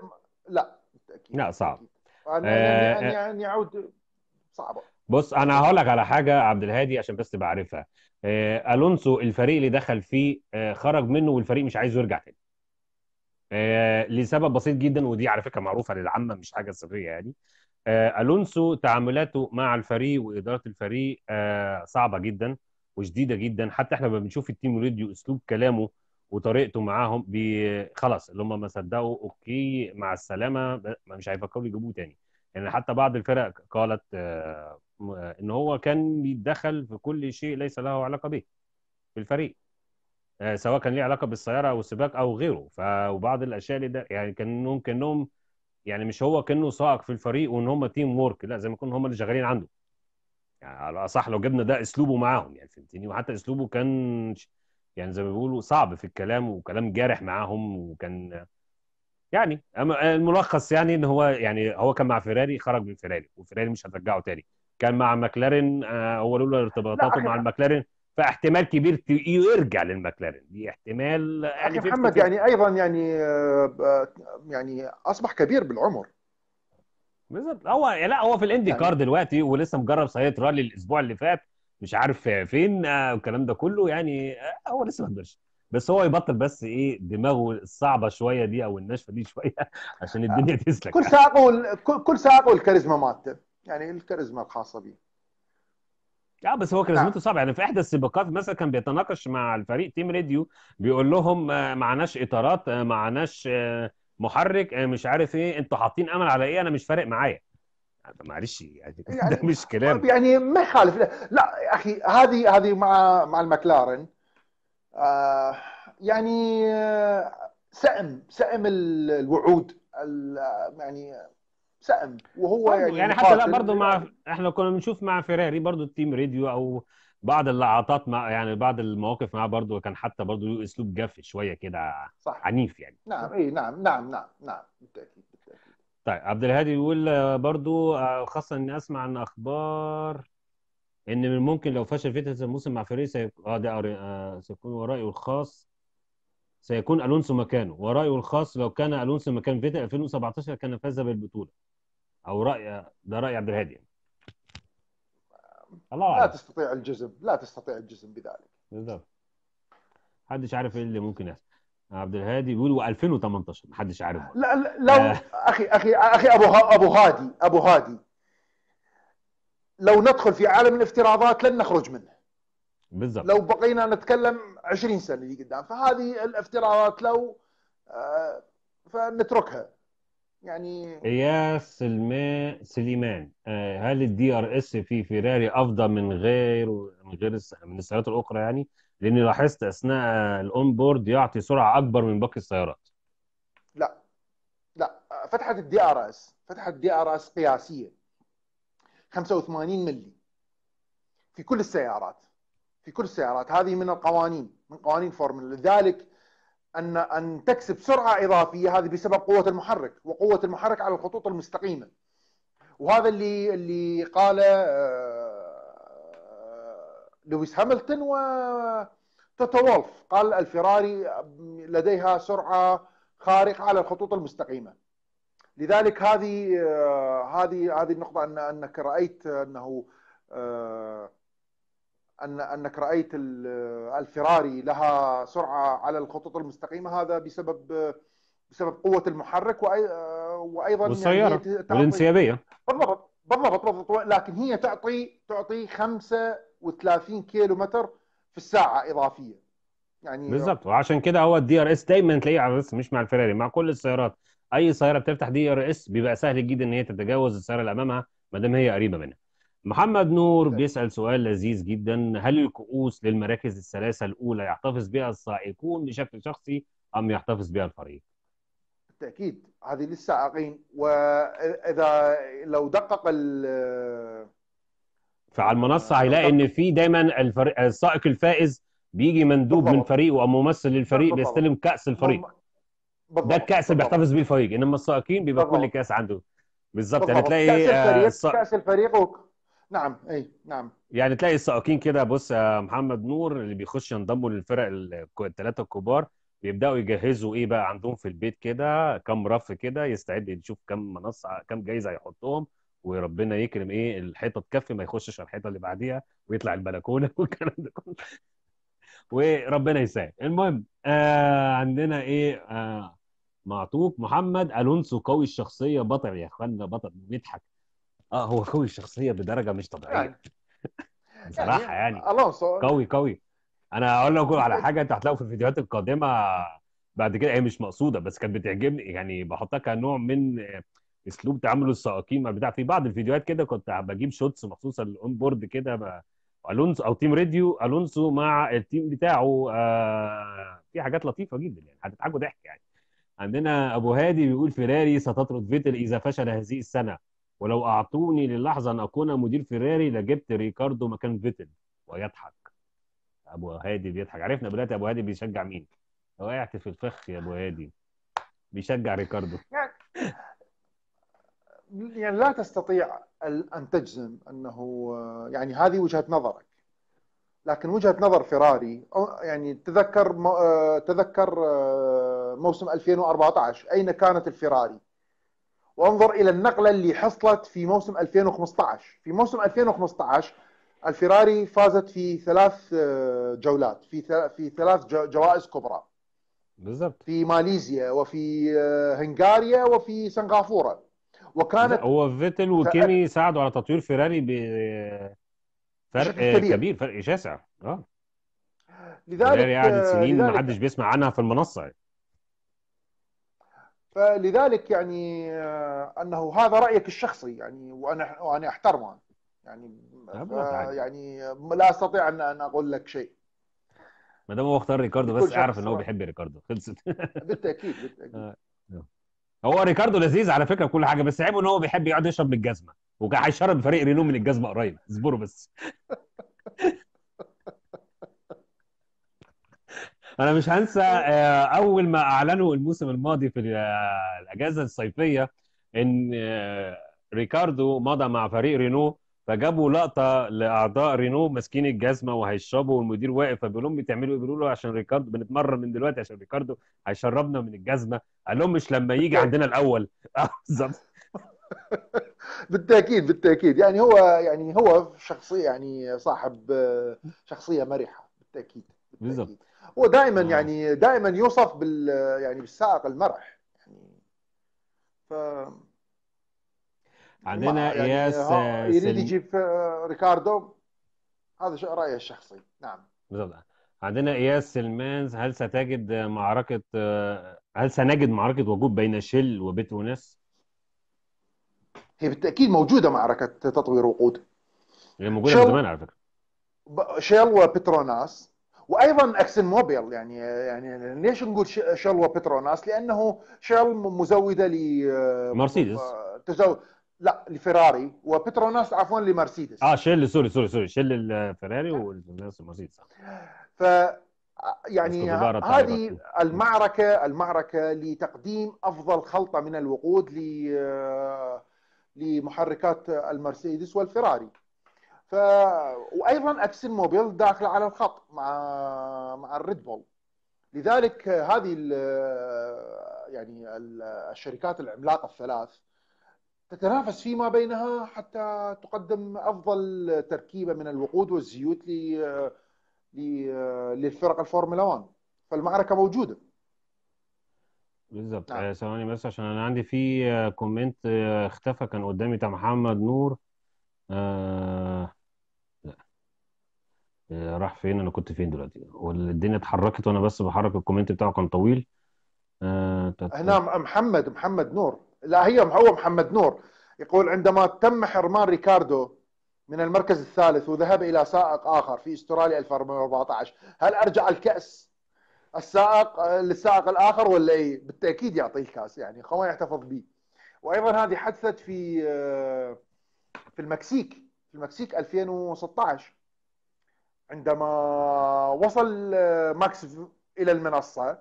لا بالتاكيد لا صعب يعني يعني يعود صعبه بص انا هقول لك على حاجه عبد الهادي عشان بس تبقى عارفها آه الونسو الفريق اللي دخل فيه آه خرج منه والفريق مش عايزه يرجع تاني آه لسبب بسيط جدا ودي على فكره معروفه للعامه مش حاجه سريه يعني آه الونسو تعاملاته مع الفريق واداره الفريق آه صعبه جدا وشديده جدا حتى احنا لما بنشوف التيم ريديو اسلوب كلامه وطريقته معاهم بي... خلاص اللي هم ما صدقوا اوكي مع السلامه مش هيفكروا يجيبوه تاني يعني حتى بعض الفرق قالت آه، ان هو كان بيتدخل في كل شيء ليس له علاقه به في الفريق آه، سواء كان ليه علاقه بالسياره او السباق او غيره فبعض الاشياء اللي ده يعني كانهم كانهم يعني مش هو كانه سائق في الفريق وان هم تيم وورك لا زي ما يكون هم اللي شغالين عنده يعني على اصح لو جبنا ده اسلوبه معاهم يعني فهمتني وحتى اسلوبه كان يعني زي ما بيقولوا صعب في الكلام وكلام جارح معاهم وكان يعني الملخص يعني ان هو يعني هو كان مع فيراري خرج من فيراري وفيراري مش هترجعه تاني كان مع ماكلارين هو آه، لولا ارتباطاته مع الماكلارين فاحتمال كبير يرجع للماكلارين دي احتمال يعني اخي محمد يعني ايضا يعني آه، آه، يعني اصبح كبير بالعمر بالظبط هو لا هو في الاندي يعني. كار دلوقتي ولسه مجرب سيطرة رالي الاسبوع اللي فات مش عارف فين والكلام ده كله يعني هو لسه ما كبرش بس هو يبطل بس ايه دماغه الصعبه شويه دي او الناشفه دي شويه عشان الدنيا تسلك كل ساعه اقول كل ساعه اقول الكاريزما مالته يعني الكاريزما الخاصه به اه بس هو كاريزمته نعم. صعبه يعني في احدى السباقات مثلا كان بيتناقش مع الفريق تيم راديو بيقول لهم آه، معناش اطارات آه، معناش آه، محرك مش عارف ايه انتوا حاطين امل على ايه انا مش فارق معايا يعني معلش يعني, يعني ده مش كلام يعني ما يخالف لا, لا اخي هذه هذه مع مع المكلارن آه، يعني آه، سئم سئم الوعود يعني سئم وهو يعني, يعني حتى لا برضه مع احنا كنا بنشوف مع فيراري برضه التيم ريديو او بعض اللقطات مع يعني بعض المواقف معاه برضه كان حتى برضه له اسلوب جاف شويه كده عنيف يعني نعم اي نعم نعم نعم نعم بالتاكيد طيب عبد الهادي بيقول برضو آه، خاصة إني أسمع عن أخبار ان من الممكن لو فشل فيتس الموسم مع فريق سيكون اه ده آه سيكون ورائي الخاص سيكون الونسو مكانه ورأيه الخاص لو كان الونسو مكان فيتا 2017 كان فاز بالبطوله او راي ده راي عبد الهادي يعني. الله لا عارف. تستطيع الجزم لا تستطيع الجزم بذلك بالضبط محدش عارف ايه اللي ممكن يحصل عبد الهادي بيقول و2018 محدش عارف لا لو آه. اخي اخي اخي ابو ابو هادي ابو هادي لو ندخل في عالم الافتراضات لن نخرج منه بالضبط لو بقينا نتكلم 20 سنه قدام فهذه الافتراضات لو آه، فنتركها يعني يا سلمان سليمان آه، هل الدي ار اس في فيراري افضل من غير من غير من السيارات الاخرى يعني لاني لاحظت اثناء الاون بورد يعطي سرعه اكبر من باقي السيارات لا لا فتحه الدي ار اس فتحه الدي ار اس قياسيه 85 ملي في كل السيارات في كل السيارات هذه من القوانين من قوانين فورمولا لذلك ان ان تكسب سرعه اضافيه هذه بسبب قوه المحرك وقوه المحرك على الخطوط المستقيمه وهذا اللي اللي قاله آه، لويس هاملتون و توتو وولف قال الفراري لديها سرعه خارقه على الخطوط المستقيمه لذلك هذه آه، هذه هذه النقطه ان انك رايت انه آه، ان انك رايت آه، الفراري لها سرعه على الخطوط المستقيمه هذا بسبب بسبب قوه المحرك وايضا يعني والسياره يعني والانسيابيه بالضبط بالضبط بالضبط لكن هي تعطي تعطي 35 كيلو متر في الساعه اضافيه يعني بالظبط وعشان كده هو الدي ار اس دايما تلاقيه على بس مش مع الفراري مع كل السيارات اي سياره بتفتح دي ار اس بيبقى سهل جدا ان هي تتجاوز السياره اللي امامها ما دام هي قريبه منها محمد نور طيب. بيسال سؤال لذيذ جدا هل الكؤوس للمراكز الثلاثه الاولى يحتفظ بها السائقون بشكل شخصي ام يحتفظ بها الفريق بالتاكيد هذه للسائقين واذا لو دقق ال فعلى المنصه هيلاقي ان في دايما الفريق السائق الفائز بيجي مندوب من فريقه او ممثل للفريق بيستلم كاس الفريق بالضبط. ده الكاس اللي بيحتفظ بيه الفريق انما السائقين بيبقى كل كاس عنده بالظبط يعني تلاقي كاس الفريق آه، كاس الفريق و... نعم اي نعم يعني تلاقي السائقين كده بص يا محمد نور اللي بيخش ينضموا للفرق الثلاثه الكبار بيبداوا يجهزوا ايه بقى عندهم في البيت كده كم رف كده يستعد يشوف كم منصه كم جايزه هيحطهم وربنا يكرم ايه الحيطه تكفي ما يخشش على الحيطه اللي بعديها ويطلع البلكونه والكلام ده كله وربنا يسهل المهم آه عندنا ايه آه معطوك محمد الونسو قوي الشخصيه بطل يا اخوانا بطل بيضحك اه هو قوي الشخصيه بدرجه مش طبيعيه يعني. يعني, يعني. الونسو قوي قوي انا اقول لكم على حاجه انت هتلاقوا في الفيديوهات القادمه بعد كده هي مش مقصوده بس كانت بتعجبني يعني بحطها كنوع من اسلوب تعامل السائقين بتاع في بعض الفيديوهات كده كنت بجيب شوتس مخصوص الاون بورد كده الونسو او تيم ريديو الونسو مع التيم بتاعه آه في حاجات لطيفه جدا يعني هتضحكوا ضحك يعني عندنا ابو هادي بيقول فيراري ستطرد فيتل اذا فشل هذه السنه ولو اعطوني للحظه ان اكون مدير فيراري لجبت ريكاردو مكان فيتل ويضحك ابو هادي بيضحك عرفنا دلوقتي ابو هادي بيشجع مين وقعت في الفخ يا ابو هادي بيشجع ريكاردو يعني لا تستطيع ان تجزم انه آه، يعني هذه وجهه نظرك لكن وجهه نظر فيراري يعني تذكر آه، تذكر آه، موسم 2014 اين كانت الفيراري وانظر الى النقله اللي حصلت في موسم 2015 في موسم 2015 الفيراري فازت في ثلاث آه، جولات في في ثلاث جوائز كبرى بالضبط في ماليزيا وفي هنغاريا وفي سنغافوره وكانت هو فيتل وكيمي ساعدوا على تطوير فيراري ب فرق كبير. كبير فرق شاسع اه لذلك قعدت يعني سنين ما حدش بيسمع عنها في المنصه فلذلك يعني آه، انه هذا رايك الشخصي يعني وانا وانا احترمه يعني يعني لا استطيع ان ان اقول لك شيء ما دام هو اختار ريكاردو بس اعرف ان هو بيحب ريكاردو خلصت بالتاكيد بالتاكيد آه. هو ريكاردو لذيذ على فكره كل حاجه بس عيبه ان هو بيحب يقعد يشرب بالجزمه وكان هيشرب فريق رينو من الجزمه قريب اصبروا بس انا مش هنسى آه، اول ما اعلنوا الموسم الماضي في آه، الاجازه الصيفيه ان آه، ريكاردو مضى مع فريق رينو فجابوا لقطه لاعضاء رينو ماسكين الجزمه وهيشربوا والمدير واقف فبيقول لهم بتعملوا ايه؟ بيقولوا له عشان ريكاردو بنتمرن من دلوقتي عشان ريكاردو هيشربنا من الجزمه قال لهم مش لما يجي إيه؟ عندنا الاول بالظبط بالتاكيد بالتاكيد يعني هو يعني هو شخصيه يعني صاحب شخصيه مرحه بالتاكيد, بالتأكيد. هو دائما آه. يعني دائما يوصف بال يعني بالسائق المرح يعني ف عندنا اياس يعني يريد يجيب آه، ريكاردو هذا رايي الشخصي نعم بالضبط عندنا اياس سلمان هل ستجد معركه آه، هل سنجد معركه وجود بين شل وبيت هي بالتاكيد موجوده معركه تطوير وقود هي موجوده من زمان على فكره شيل وبتروناس وايضا اكسن موبيل يعني يعني ليش نقول شيل وبتروناس؟ لانه شيل مزوده ل آه، مرسيدس آه، تزود لا لفيراري وبتروناس عفوا لمرسيدس اه شيل سوري سوري سوري شيل الفيراري والناس المرسيدس ف آه، يعني هذه المعركه المعركه لتقديم افضل خلطه من الوقود ل لمحركات المرسيدس والفراري ف وايضا اكسن موبيل داخله على الخط مع مع الريد بول لذلك هذه ال يعني الشركات العملاقه الثلاث تتنافس فيما بينها حتى تقدم افضل تركيبه من الوقود والزيوت للفرق الفورمولا 1 فالمعركه موجوده بالظبط نعم. آه، ثواني بس عشان انا عندي في آه، كومنت آه، اختفى كان قدامي بتاع محمد نور آه لا آه راح فين انا كنت فين دلوقتي والدنيا اتحركت وانا بس بحرك الكومنت بتاعه كان طويل آه تت... هنا نعم، محمد محمد نور لا هي هو محمد نور يقول عندما تم حرمان ريكاردو من المركز الثالث وذهب الى سائق اخر في استراليا 2014 هل ارجع الكاس السائق للسائق الاخر ولا ايه بالتاكيد يعطيه الكاس يعني خوان يحتفظ به وايضا هذه حدثت في آه، في المكسيك في المكسيك 2016 عندما وصل آه، ماكس الى المنصه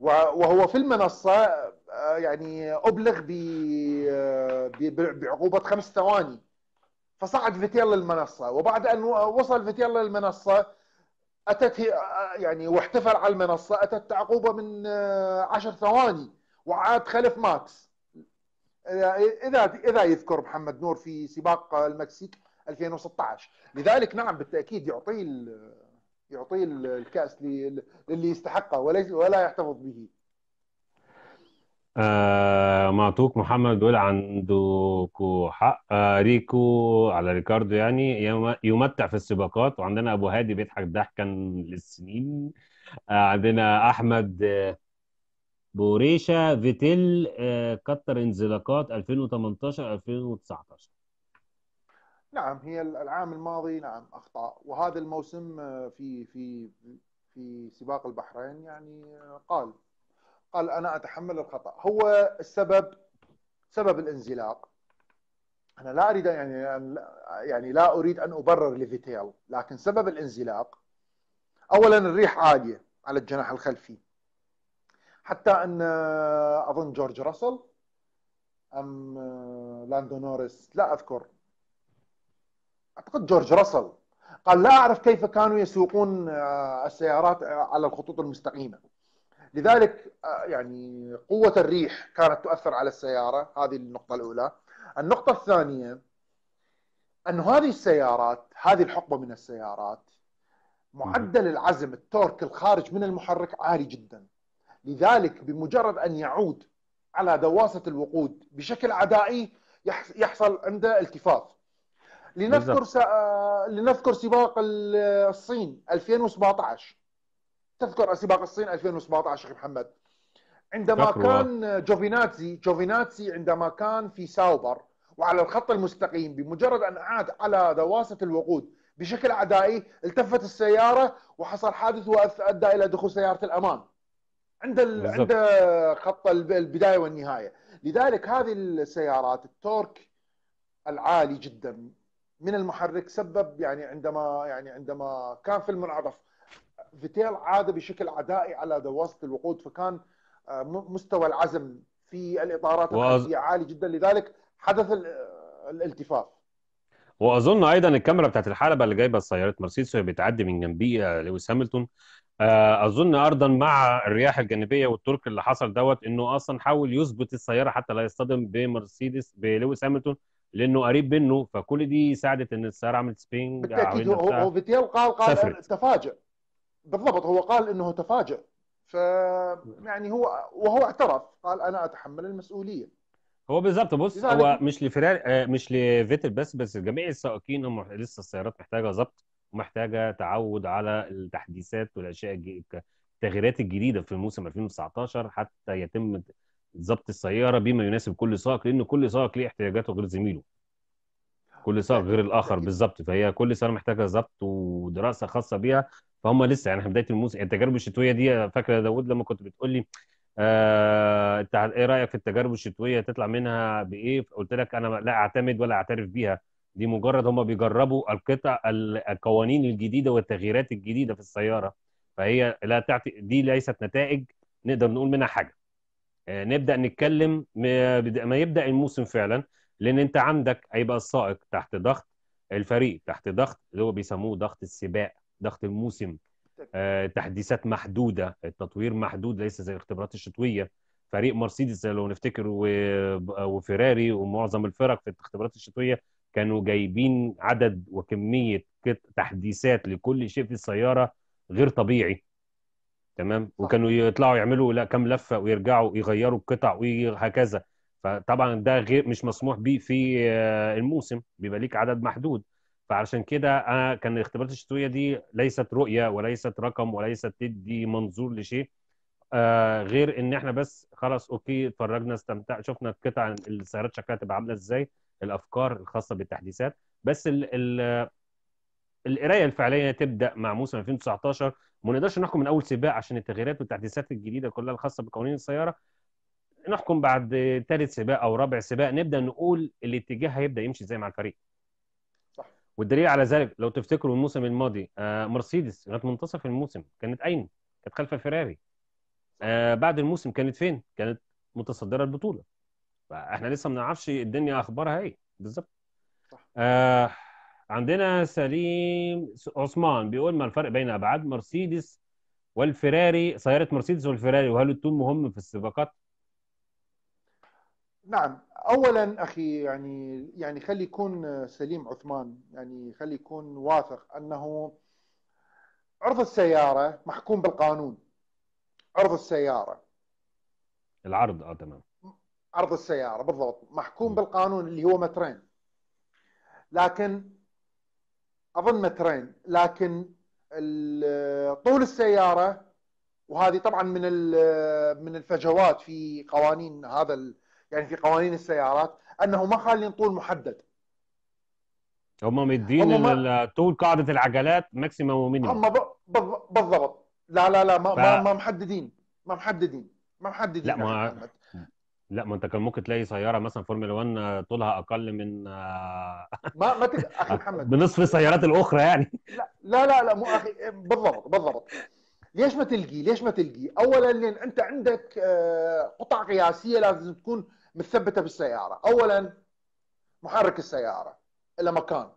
وهو في المنصه آه، يعني ابلغ بعقوبه خمس ثواني فصعد فيتيل للمنصه وبعد ان وصل فيتيل للمنصه اتت يعني واحتفل على المنصه اتت عقوبه من آه، عشر ثواني وعاد خلف ماكس اذا اذا يذكر محمد نور في سباق المكسيك 2016 لذلك نعم بالتاكيد يعطيه يعطيه الكاس للي يستحقه وليس ولا يحتفظ به آه معطوك محمد بيقول عندك حق آه ريكو على ريكاردو يعني يمتع في السباقات وعندنا ابو هادي بيضحك ضحكا للسنين آه عندنا احمد آه، بوريشا فيتيل آه كتر انزلاقات 2018 2019 نعم هي العام الماضي نعم اخطاء وهذا الموسم آه، في في في سباق البحرين يعني آه، قال قال انا اتحمل الخطا هو السبب سبب الانزلاق انا لا اريد يعني يعني لا اريد ان ابرر لفيتيل لكن سبب الانزلاق اولا الريح عاليه على الجناح الخلفي حتى ان اظن جورج راسل ام لاندو نورس لا اذكر اعتقد جورج راسل قال لا اعرف كيف كانوا يسوقون السيارات على الخطوط المستقيمه لذلك آه، يعني قوة الريح كانت تؤثر على السيارة هذه النقطة الأولى النقطة الثانية أن هذه السيارات هذه الحقبة من السيارات معدل العزم التورك الخارج من المحرك عالي جدا لذلك بمجرد أن يعود على دواسة الوقود بشكل عدائي يحصل عنده التفاف لنذكر س... آه، لنذكر سباق الصين 2017 تذكر سباق الصين 2017 اخي محمد عندما كان جوفيناتسي جوفيناتسي عندما كان في ساوبر وعلى الخط المستقيم بمجرد ان عاد على دواسه الوقود بشكل عدائي التفت السياره وحصل حادث وادى الى دخول سياره الامان عند ال... عند خط البدايه والنهايه لذلك هذه السيارات التورك العالي جدا من المحرك سبب يعني عندما يعني عندما كان في المنعطف فيتيل عاد بشكل عدائي على دواسه الوقود فكان آه، مستوى العزم في الاطارات الخلفيه عالي جدا لذلك حدث الالتفاف واظن ايضا الكاميرا بتاعت الحلبه اللي جايبه سياره مرسيدس وهي بتعدي من جنبيه آه، لويس هاملتون آه، اظن ارضا مع الرياح الجانبيه والترك اللي حصل دوت انه اصلا حاول يثبت السياره حتى لا يصطدم بمرسيدس بلويس هاملتون لانه قريب منه فكل دي ساعدت ان السياره عملت سبينج بالتاكيد هو فيتيل قال قال تفاجئ بالضبط هو قال انه تفاجئ ف يعني هو وهو اعترف قال انا اتحمل المسؤوليه هو بالظبط بص هو مش لفيراري آه، مش لفيتل بس بس جميع السائقين هم لسه السيارات محتاجه ظبط ومحتاجه تعود على التحديثات والاشياء التغييرات الجديده في موسم 2019 حتى يتم ظبط السياره بما يناسب كل سائق لان كل سائق ليه احتياجاته غير زميله كل سائق غير الاخر بالظبط فهي كل سياره محتاجه ظبط ودراسه خاصه بيها فهم لسه يعني احنا بدايه الموسم يعني التجارب الشتويه دي فاكر يا داوود لما كنت بتقول لي آه، انت ايه رايك في التجارب الشتويه تطلع منها بايه قلت لك انا لا اعتمد ولا اعترف بيها دي مجرد هم بيجربوا القطع القوانين الجديده والتغييرات الجديده في السياره فهي لا تعطي دي ليست نتائج نقدر نقول منها حاجه آه، نبدا نتكلم ما يبدا الموسم فعلا لان انت عندك هيبقى السائق تحت ضغط الفريق تحت ضغط اللي هو بيسموه ضغط السباق ضغط الموسم آه، تحديثات محدوده التطوير محدود ليس زي الاختبارات الشتويه فريق مرسيدس لو نفتكر آه، وفيراري ومعظم الفرق في الاختبارات الشتويه كانوا جايبين عدد وكميه تحديثات لكل شيء في السياره غير طبيعي تمام وكانوا يطلعوا يعملوا لا كم لفه ويرجعوا يغيروا القطع وهكذا فطبعا ده غير مش مسموح به في آه، الموسم بيبقى ليك عدد محدود فعلشان كده انا كان الاختبارات الشتويه دي ليست رؤيه وليست رقم وليست تدي منظور لشيء آه غير ان احنا بس خلاص اوكي اتفرجنا استمتع شفنا القطع السيارات شكلها تبقى عامله ازاي الافكار الخاصه بالتحديثات بس ال ال القرايه الفعليه تبدا مع موسم 2019 ما نقدرش نحكم من اول سباق عشان التغييرات والتحديثات الجديده كلها الخاصه بقوانين السياره نحكم بعد ثالث سباق او رابع سباق نبدا نقول الاتجاه هيبدا يمشي ازاي مع الفريق والدليل على ذلك لو تفتكروا الموسم الماضي آه، مرسيدس كانت منتصف الموسم كانت اين؟ كانت خلف الفيراري. آه، بعد الموسم كانت فين؟ كانت متصدره البطوله فاحنا لسه ما نعرفش الدنيا اخبارها ايه بالظبط آه، عندنا سليم عثمان بيقول ما الفرق بين ابعاد مرسيدس والفيراري سياره مرسيدس والفيراري وهل التون مهم في السباقات نعم اولا اخي يعني يعني خلي يكون سليم عثمان يعني خلي يكون واثق انه عرض السياره محكوم بالقانون عرض السياره العرض اه تمام عرض السياره بالضبط محكوم م. بالقانون اللي هو مترين لكن اظن مترين لكن طول السياره وهذه طبعا من من الفجوات في قوانين هذا يعني في قوانين السيارات انه ما خالين طول محدد هم مدين ما... طول قاعده العجلات ماكسيموم ومينيموم هم ب... بالضبط لا لا لا ما, ف... ما محددين ما محددين ما محددين لا ما لا ما انت كان ممكن تلاقي سياره مثلا فورمولا 1 آه، طولها اقل من آه، ما ما تك... اخي آه، محمد بنصف السيارات الاخرى يعني لا لا لا, لا مو اخي إيه، بالضبط بالضبط ليش ما تلقي ليش ما تلقي اولا لان انت عندك قطع قياسيه لازم تكون متثبته بالسياره اولا محرك السياره الى مكان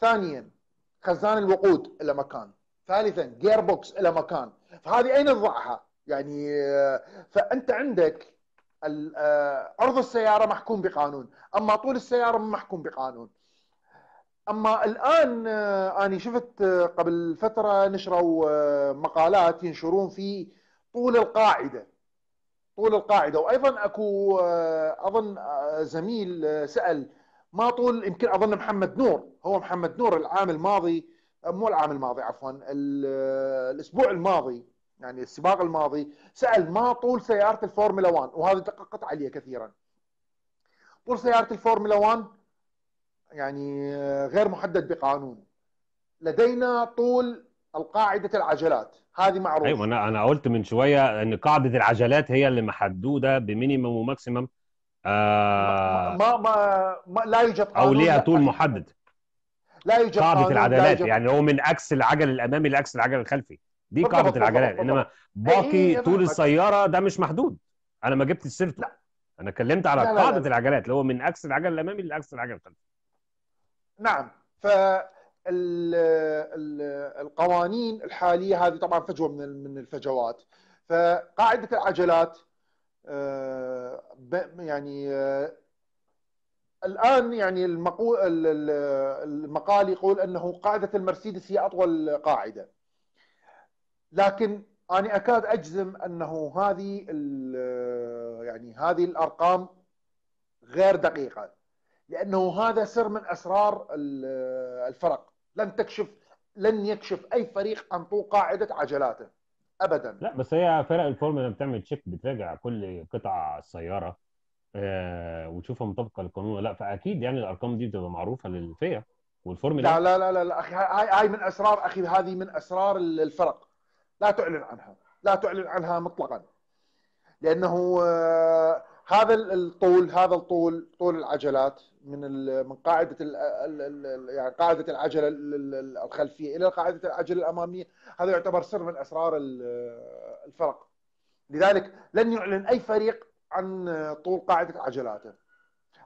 ثانيا خزان الوقود الى مكان ثالثا جير بوكس الى مكان فهذه اين تضعها يعني آه، فانت عندك عرض آه، السياره محكوم بقانون اما طول السياره محكوم بقانون اما الان آه، انا شفت قبل فتره نشروا مقالات ينشرون في طول القاعده طول القاعده وايضا اكو آه، اظن آه، زميل آه، سال ما طول يمكن اظن محمد نور هو محمد نور العام الماضي مو العام الماضي عفوا الاسبوع الماضي يعني السباق الماضي سال ما طول سياره الفورمولا 1 وهذا دققت عليه كثيرا طول سياره الفورمولا 1 يعني غير محدد بقانون لدينا طول القاعدة العجلات هذه معروفة ايوه انا انا قلت من شويه ان قاعده العجلات هي اللي محدوده بمينيموم وماكسيمم آه ما, ما ما لا يوجد قانون او ليها طول محدد لا يوجد قاعده العجلات يعني هو من عكس العجل الامامي لأكس العجل الخلفي دي قاعده العجلات انما باقي إيه، طول السياره ده مش محدود انا ما جبت جبتش لا. انا اتكلمت على قاعده العجلات اللي هو من عكس العجل الامامي لأكس العجل الخلفي نعم ف القوانين الحاليه هذه طبعا فجوه من من الفجوات فقاعده العجلات آه، يعني آه، الان يعني المقو... المقال يقول انه قاعده المرسيدس هي اطول قاعده لكن انا اكاد اجزم انه هذه يعني هذه الارقام غير دقيقه لانه هذا سر من اسرار الفرق لن تكشف لن يكشف اي فريق عن طول قاعده عجلاته ابدا لا بس هي فرق الفورمولا بتعمل تشيك بتراجع كل قطعه السياره آه وتشوفها مطابقه للقانون ولا لا فاكيد يعني الارقام دي بتبقى معروفه للفيا والفورمولا لا لا لا لا, لا اخي هاي هاي من اسرار اخي هذه من اسرار الفرق لا تعلن عنها لا تعلن عنها مطلقا لانه آه هذا الطول هذا الطول طول العجلات من من قاعده يعني قاعده العجله الخلفيه الى قاعده العجله الاماميه هذا يعتبر سر من اسرار الفرق لذلك لن يعلن اي فريق عن طول قاعده عجلاته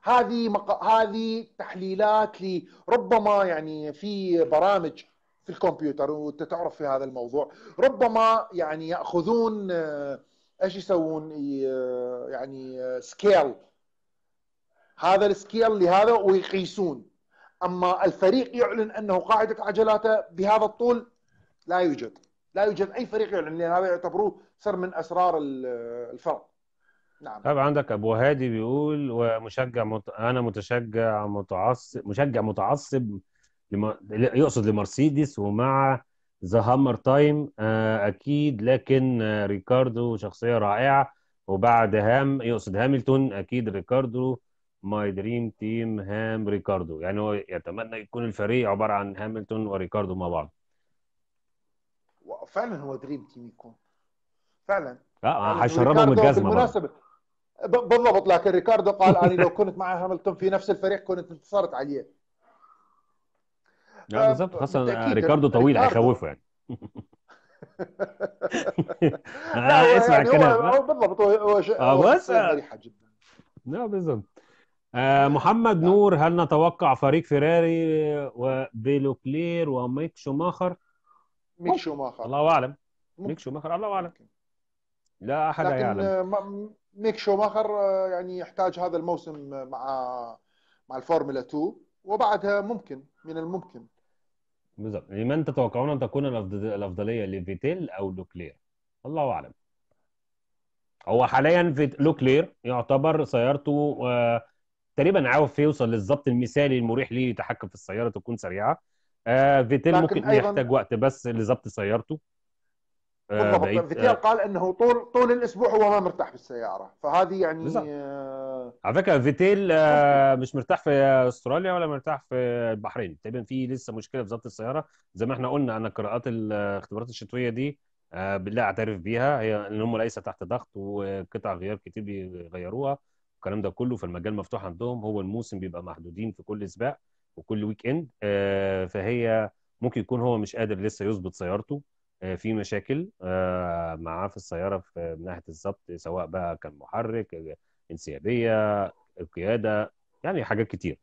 هذه مق... هذه تحليلات لي ربما يعني في برامج في الكمبيوتر وانت تعرف في هذا الموضوع ربما يعني ياخذون آه، ايش يسوون يعني سكيل آه، هذا السكيل لهذا ويقيسون اما الفريق يعلن انه قاعده عجلاته بهذا الطول لا يوجد لا يوجد اي فريق يعلن لان هذا يعتبروه سر من اسرار الفرق نعم طيب عندك ابو هادي بيقول ومشجع مت... انا متشجع متعصب مشجع متعصب لما... يقصد لمرسيدس ومع ذا هامر تايم اكيد لكن آه، ريكاردو شخصيه رائعه وبعد هام يقصد هاملتون اكيد ريكاردو ماي دريم تيم هام ريكاردو يعني هو يتمنى يكون الفريق عباره عن هاملتون وريكاردو مع بعض فعلا هو دريم تيم يكون فعلا اه هيشربهم الجزمه بالمناسبه بالضبط لكن ريكاردو قال انا لو كنت مع هاملتون في نفس الفريق كنت انتصرت عليه لا آه، بالظبط خاصه ريكاردو طويل هيخوفه يعني لا اسمع يعني الكلام بالضبط هو آه، بس مريحه جدا لا بالظبط آه، محمد نعم. نور هل نتوقع فريق فيراري وبيلوكلير وميك شوماخر ميك شوماخر الله اعلم ميك شوماخر الله اعلم لا احد لكن يعلم آه، ميك شوماخر آه، يعني يحتاج هذا الموسم مع مع الفورمولا 2 وبعدها ممكن من الممكن بالظبط لمن تتوقعون ان تكون الافضليه لفيتيل او لوكلير الله اعلم هو حاليا في لوكلير يعتبر سيارته تقريبا عاوز يوصل للظبط المثالي المريح ليه يتحكم في السياره تكون سريعه آه فيتيل ممكن أيضاً يحتاج وقت بس لظبط سيارته آه بالضبط فيتيل آه قال انه طول طول الاسبوع هو ما مرتاح في السياره فهذه يعني آه على فكره فيتيل آه مش مرتاح في استراليا ولا مرتاح في البحرين تقريبا في لسه مشكله في ظبط السياره زي ما احنا قلنا ان قراءات الاختبارات الشتويه دي آه، بالله اعترف بيها هي ان هم ليس تحت ضغط وقطع غيار كتير بيغيروها والكلام ده كله فالمجال مفتوح عندهم هو الموسم بيبقى محدودين في كل سباق وكل ويك اند آه، فهي ممكن يكون هو مش قادر لسه يظبط سيارته آه، في مشاكل آه، معاه في السياره في من ناحيه الظبط سواء بقى كان محرك انسيابيه القياده يعني حاجات كتير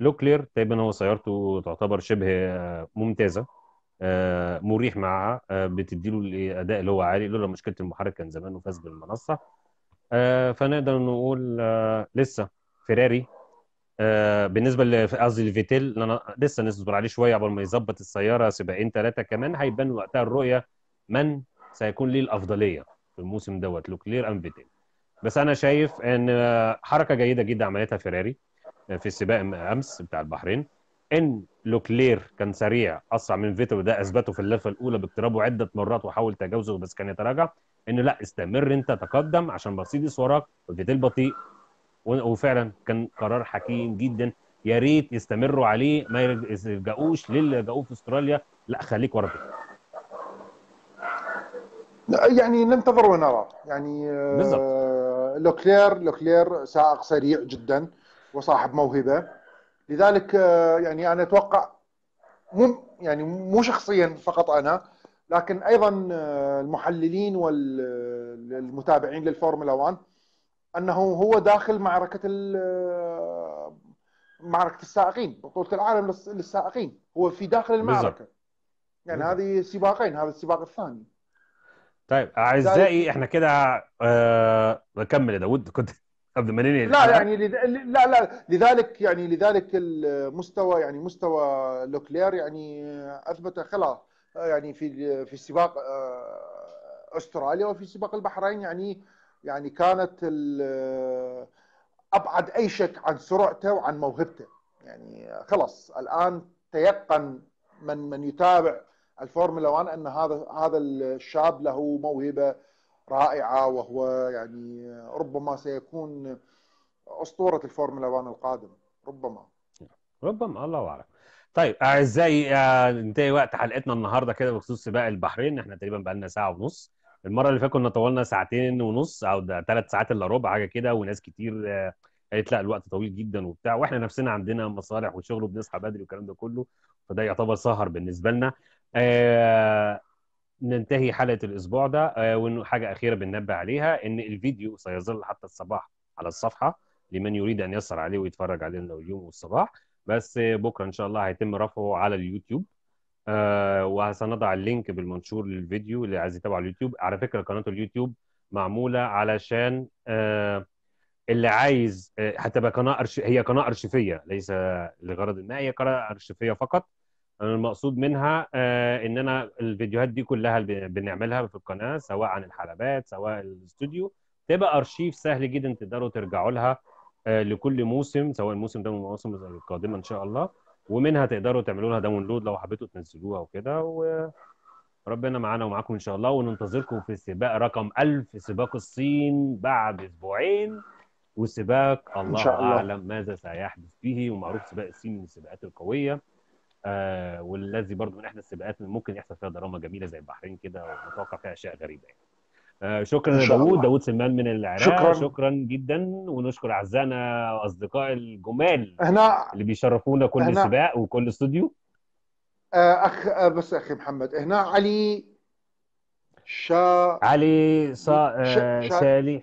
لوكلير تقريبا هو سيارته تعتبر شبه ممتازه مريح معاها بتديله الاداء اللي هو عالي لولا مشكله المحرك كان زمان وفاز بالمنصه آه، فنقدر نقول آه، لسه فيراري آه، بالنسبه قصدي لفيتيل انا لسه نصبر عليه شويه قبل ما يظبط السياره سباقين ثلاثه كمان هيبان وقتها الرؤيه من سيكون ليه الافضليه في الموسم دوت لوكلير ام فيتيل بس انا شايف ان حركه جيده جدا عملتها فيراري في السباق امس بتاع البحرين ان لوكلير كان سريع اسرع من فيتل وده اثبته في اللفه الاولى باقترابه عده مرات وحاول تجاوزه بس كان يتراجع انه لا استمر انت تقدم عشان مرسيدس وراك والفيتيل بطيء وفعلا كان قرار حكيم جدا يا ريت يستمروا عليه ما يلجأوش للي لجأوه في استراليا لا خليك ورا يعني ننتظر ونرى يعني آه، بالزبط. لوكلير لوكلير سائق سريع جدا وصاحب موهبه لذلك آه، يعني انا اتوقع مو يعني مو شخصيا فقط انا لكن ايضا آه، المحللين والمتابعين آه، للفورمولا 1 انه هو داخل معركه آه، معركه السائقين بطوله العالم للسائقين هو في داخل المعركه بالزبط. يعني بالزبط. هذه سباقين هذا السباق الثاني طيب اعزائي احنا كده آه كمل يا داوود كنت قبل ما ننهي لا يعني لذ... لا لا لذلك يعني لذلك المستوى يعني مستوى لوكلير يعني اثبت خلاص آه، يعني في في سباق آه، استراليا وفي سباق البحرين يعني يعني كانت آه، ابعد اي شك عن سرعته وعن موهبته يعني خلاص الان تيقن من من يتابع الفورمولا 1 ان هذا هذا الشاب له موهبه رائعه وهو يعني ربما سيكون اسطوره الفورمولا 1 القادم ربما ربما الله اعلم طيب اعزائي آه، ننتهي وقت حلقتنا النهارده كده بخصوص سباق البحرين احنا تقريبا بقى لنا ساعه ونص المره اللي فاتت كنا طولنا ساعتين ونص او ثلاث ساعات الا ربع حاجه كده وناس كتير آه، قالت لا الوقت طويل جدا وبتاع واحنا نفسنا عندنا مصالح وشغل وبنصحى بدري والكلام ده كله فده يعتبر سهر بالنسبه لنا آه ننتهي حلقه الاسبوع ده آه حاجه اخيره بننبه عليها ان الفيديو سيظل حتى الصباح على الصفحه لمن يريد ان يسهر عليه ويتفرج عليه اليوم والصباح بس بكره ان شاء الله هيتم رفعه على اليوتيوب آه وهسنضع اللينك بالمنشور للفيديو اللي عايز يتابعه على اليوتيوب على فكره قناه اليوتيوب معموله علشان آه اللي عايز آه هتبقى قناه أرش... هي قناه ارشيفيه ليس لغرض ما هي قناه ارشيفيه فقط انا المقصود منها آه ان انا الفيديوهات دي كلها اللي بنعملها في القناه سواء عن الحلبات سواء الاستوديو تبقى ارشيف سهل جدا تقدروا ترجعوا لها آه، لكل موسم سواء الموسم ده والمواسم القادمه ان شاء الله ومنها تقدروا تعملوا لها داونلود لو حبيتوا تنزلوها وكده وربنا معانا ومعاكم ان شاء الله وننتظركم في سباق رقم 1000 سباق الصين بعد اسبوعين وسباق الله, إن شاء الله اعلم ماذا سيحدث فيه ومعروف سباق الصين من السباقات القويه آه والذي برضه من احدى السباقات اللي ممكن يحصل فيها دراما جميله زي البحرين كده ونتوقع فيها اشياء غريبه يعني. آه، شكرا يا داوود داوود سلمان من العراق شكرا, شكرا جدا ونشكر اعزائنا واصدقاء الجمال هنا اللي بيشرفونا كل هنا سباق وكل استوديو آه، اخ آه، بس اخي محمد هنا علي شا علي صا... شا... شالي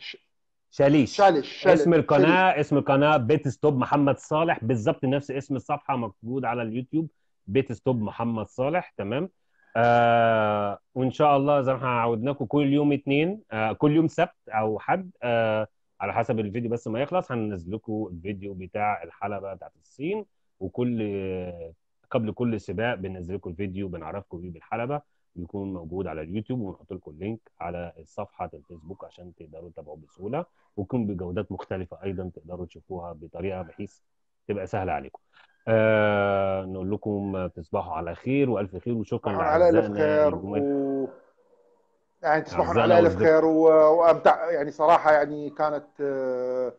شاليش شاليش اسم القناه شاليش. اسم القناه بيت ستوب محمد صالح بالظبط نفس اسم الصفحه موجود على اليوتيوب بيت ستوب محمد صالح تمام آه وان شاء الله زي ما احنا عودناكم كل يوم اثنين آه كل يوم سبت او حد آه على حسب الفيديو بس ما يخلص هننزل لكم الفيديو بتاع الحلبه بتاعت الصين وكل آه، قبل كل سباق بننزل لكم الفيديو بنعرفكم بيه بالحلبه بيكون موجود على اليوتيوب ونحط لكم اللينك على صفحه الفيسبوك عشان تقدروا تتابعوه بسهوله ويكون بجودات مختلفه ايضا تقدروا تشوفوها بطريقه بحيث تبقى سهله عليكم آه نقول لكم تصبحوا على خير والف خير وشكرا على الف خير و... يعني تصبحوا على الف خير و... وامتع يعني صراحه يعني كانت آه،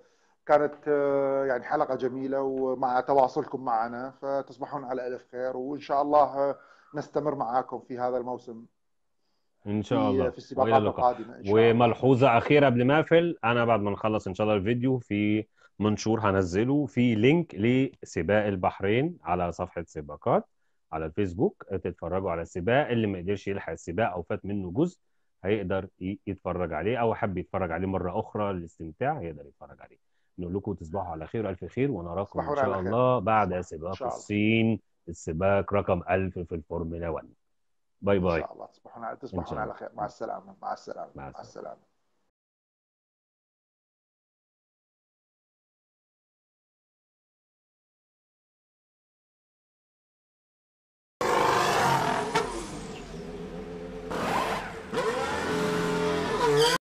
كانت آه، يعني حلقه جميله ومع تواصلكم معنا فتصبحون على الف خير وان شاء الله نستمر معاكم في هذا الموسم ان شاء الله في السباقات القادمه إن شاء الله. وملحوظه اخيره قبل ما اقفل انا بعد ما نخلص ان شاء الله الفيديو في منشور هنزله في لينك لسباق البحرين على صفحه سباقات على الفيسبوك تتفرجوا على السباق اللي ما قدرش يلحق السباق او فات منه جزء هيقدر يتفرج عليه او حب يتفرج عليه مره اخرى للاستمتاع هيقدر يتفرج عليه نقول لكم تصبحوا على خير ألف خير ونراكم ان شاء الله بعد سباق الصين السباق رقم 1000 في الفورمولا 1 باي باي ان شاء الله تصبحون على تصبحون على خير مع السلامه مع السلامه مع السلامه, مع السلامة.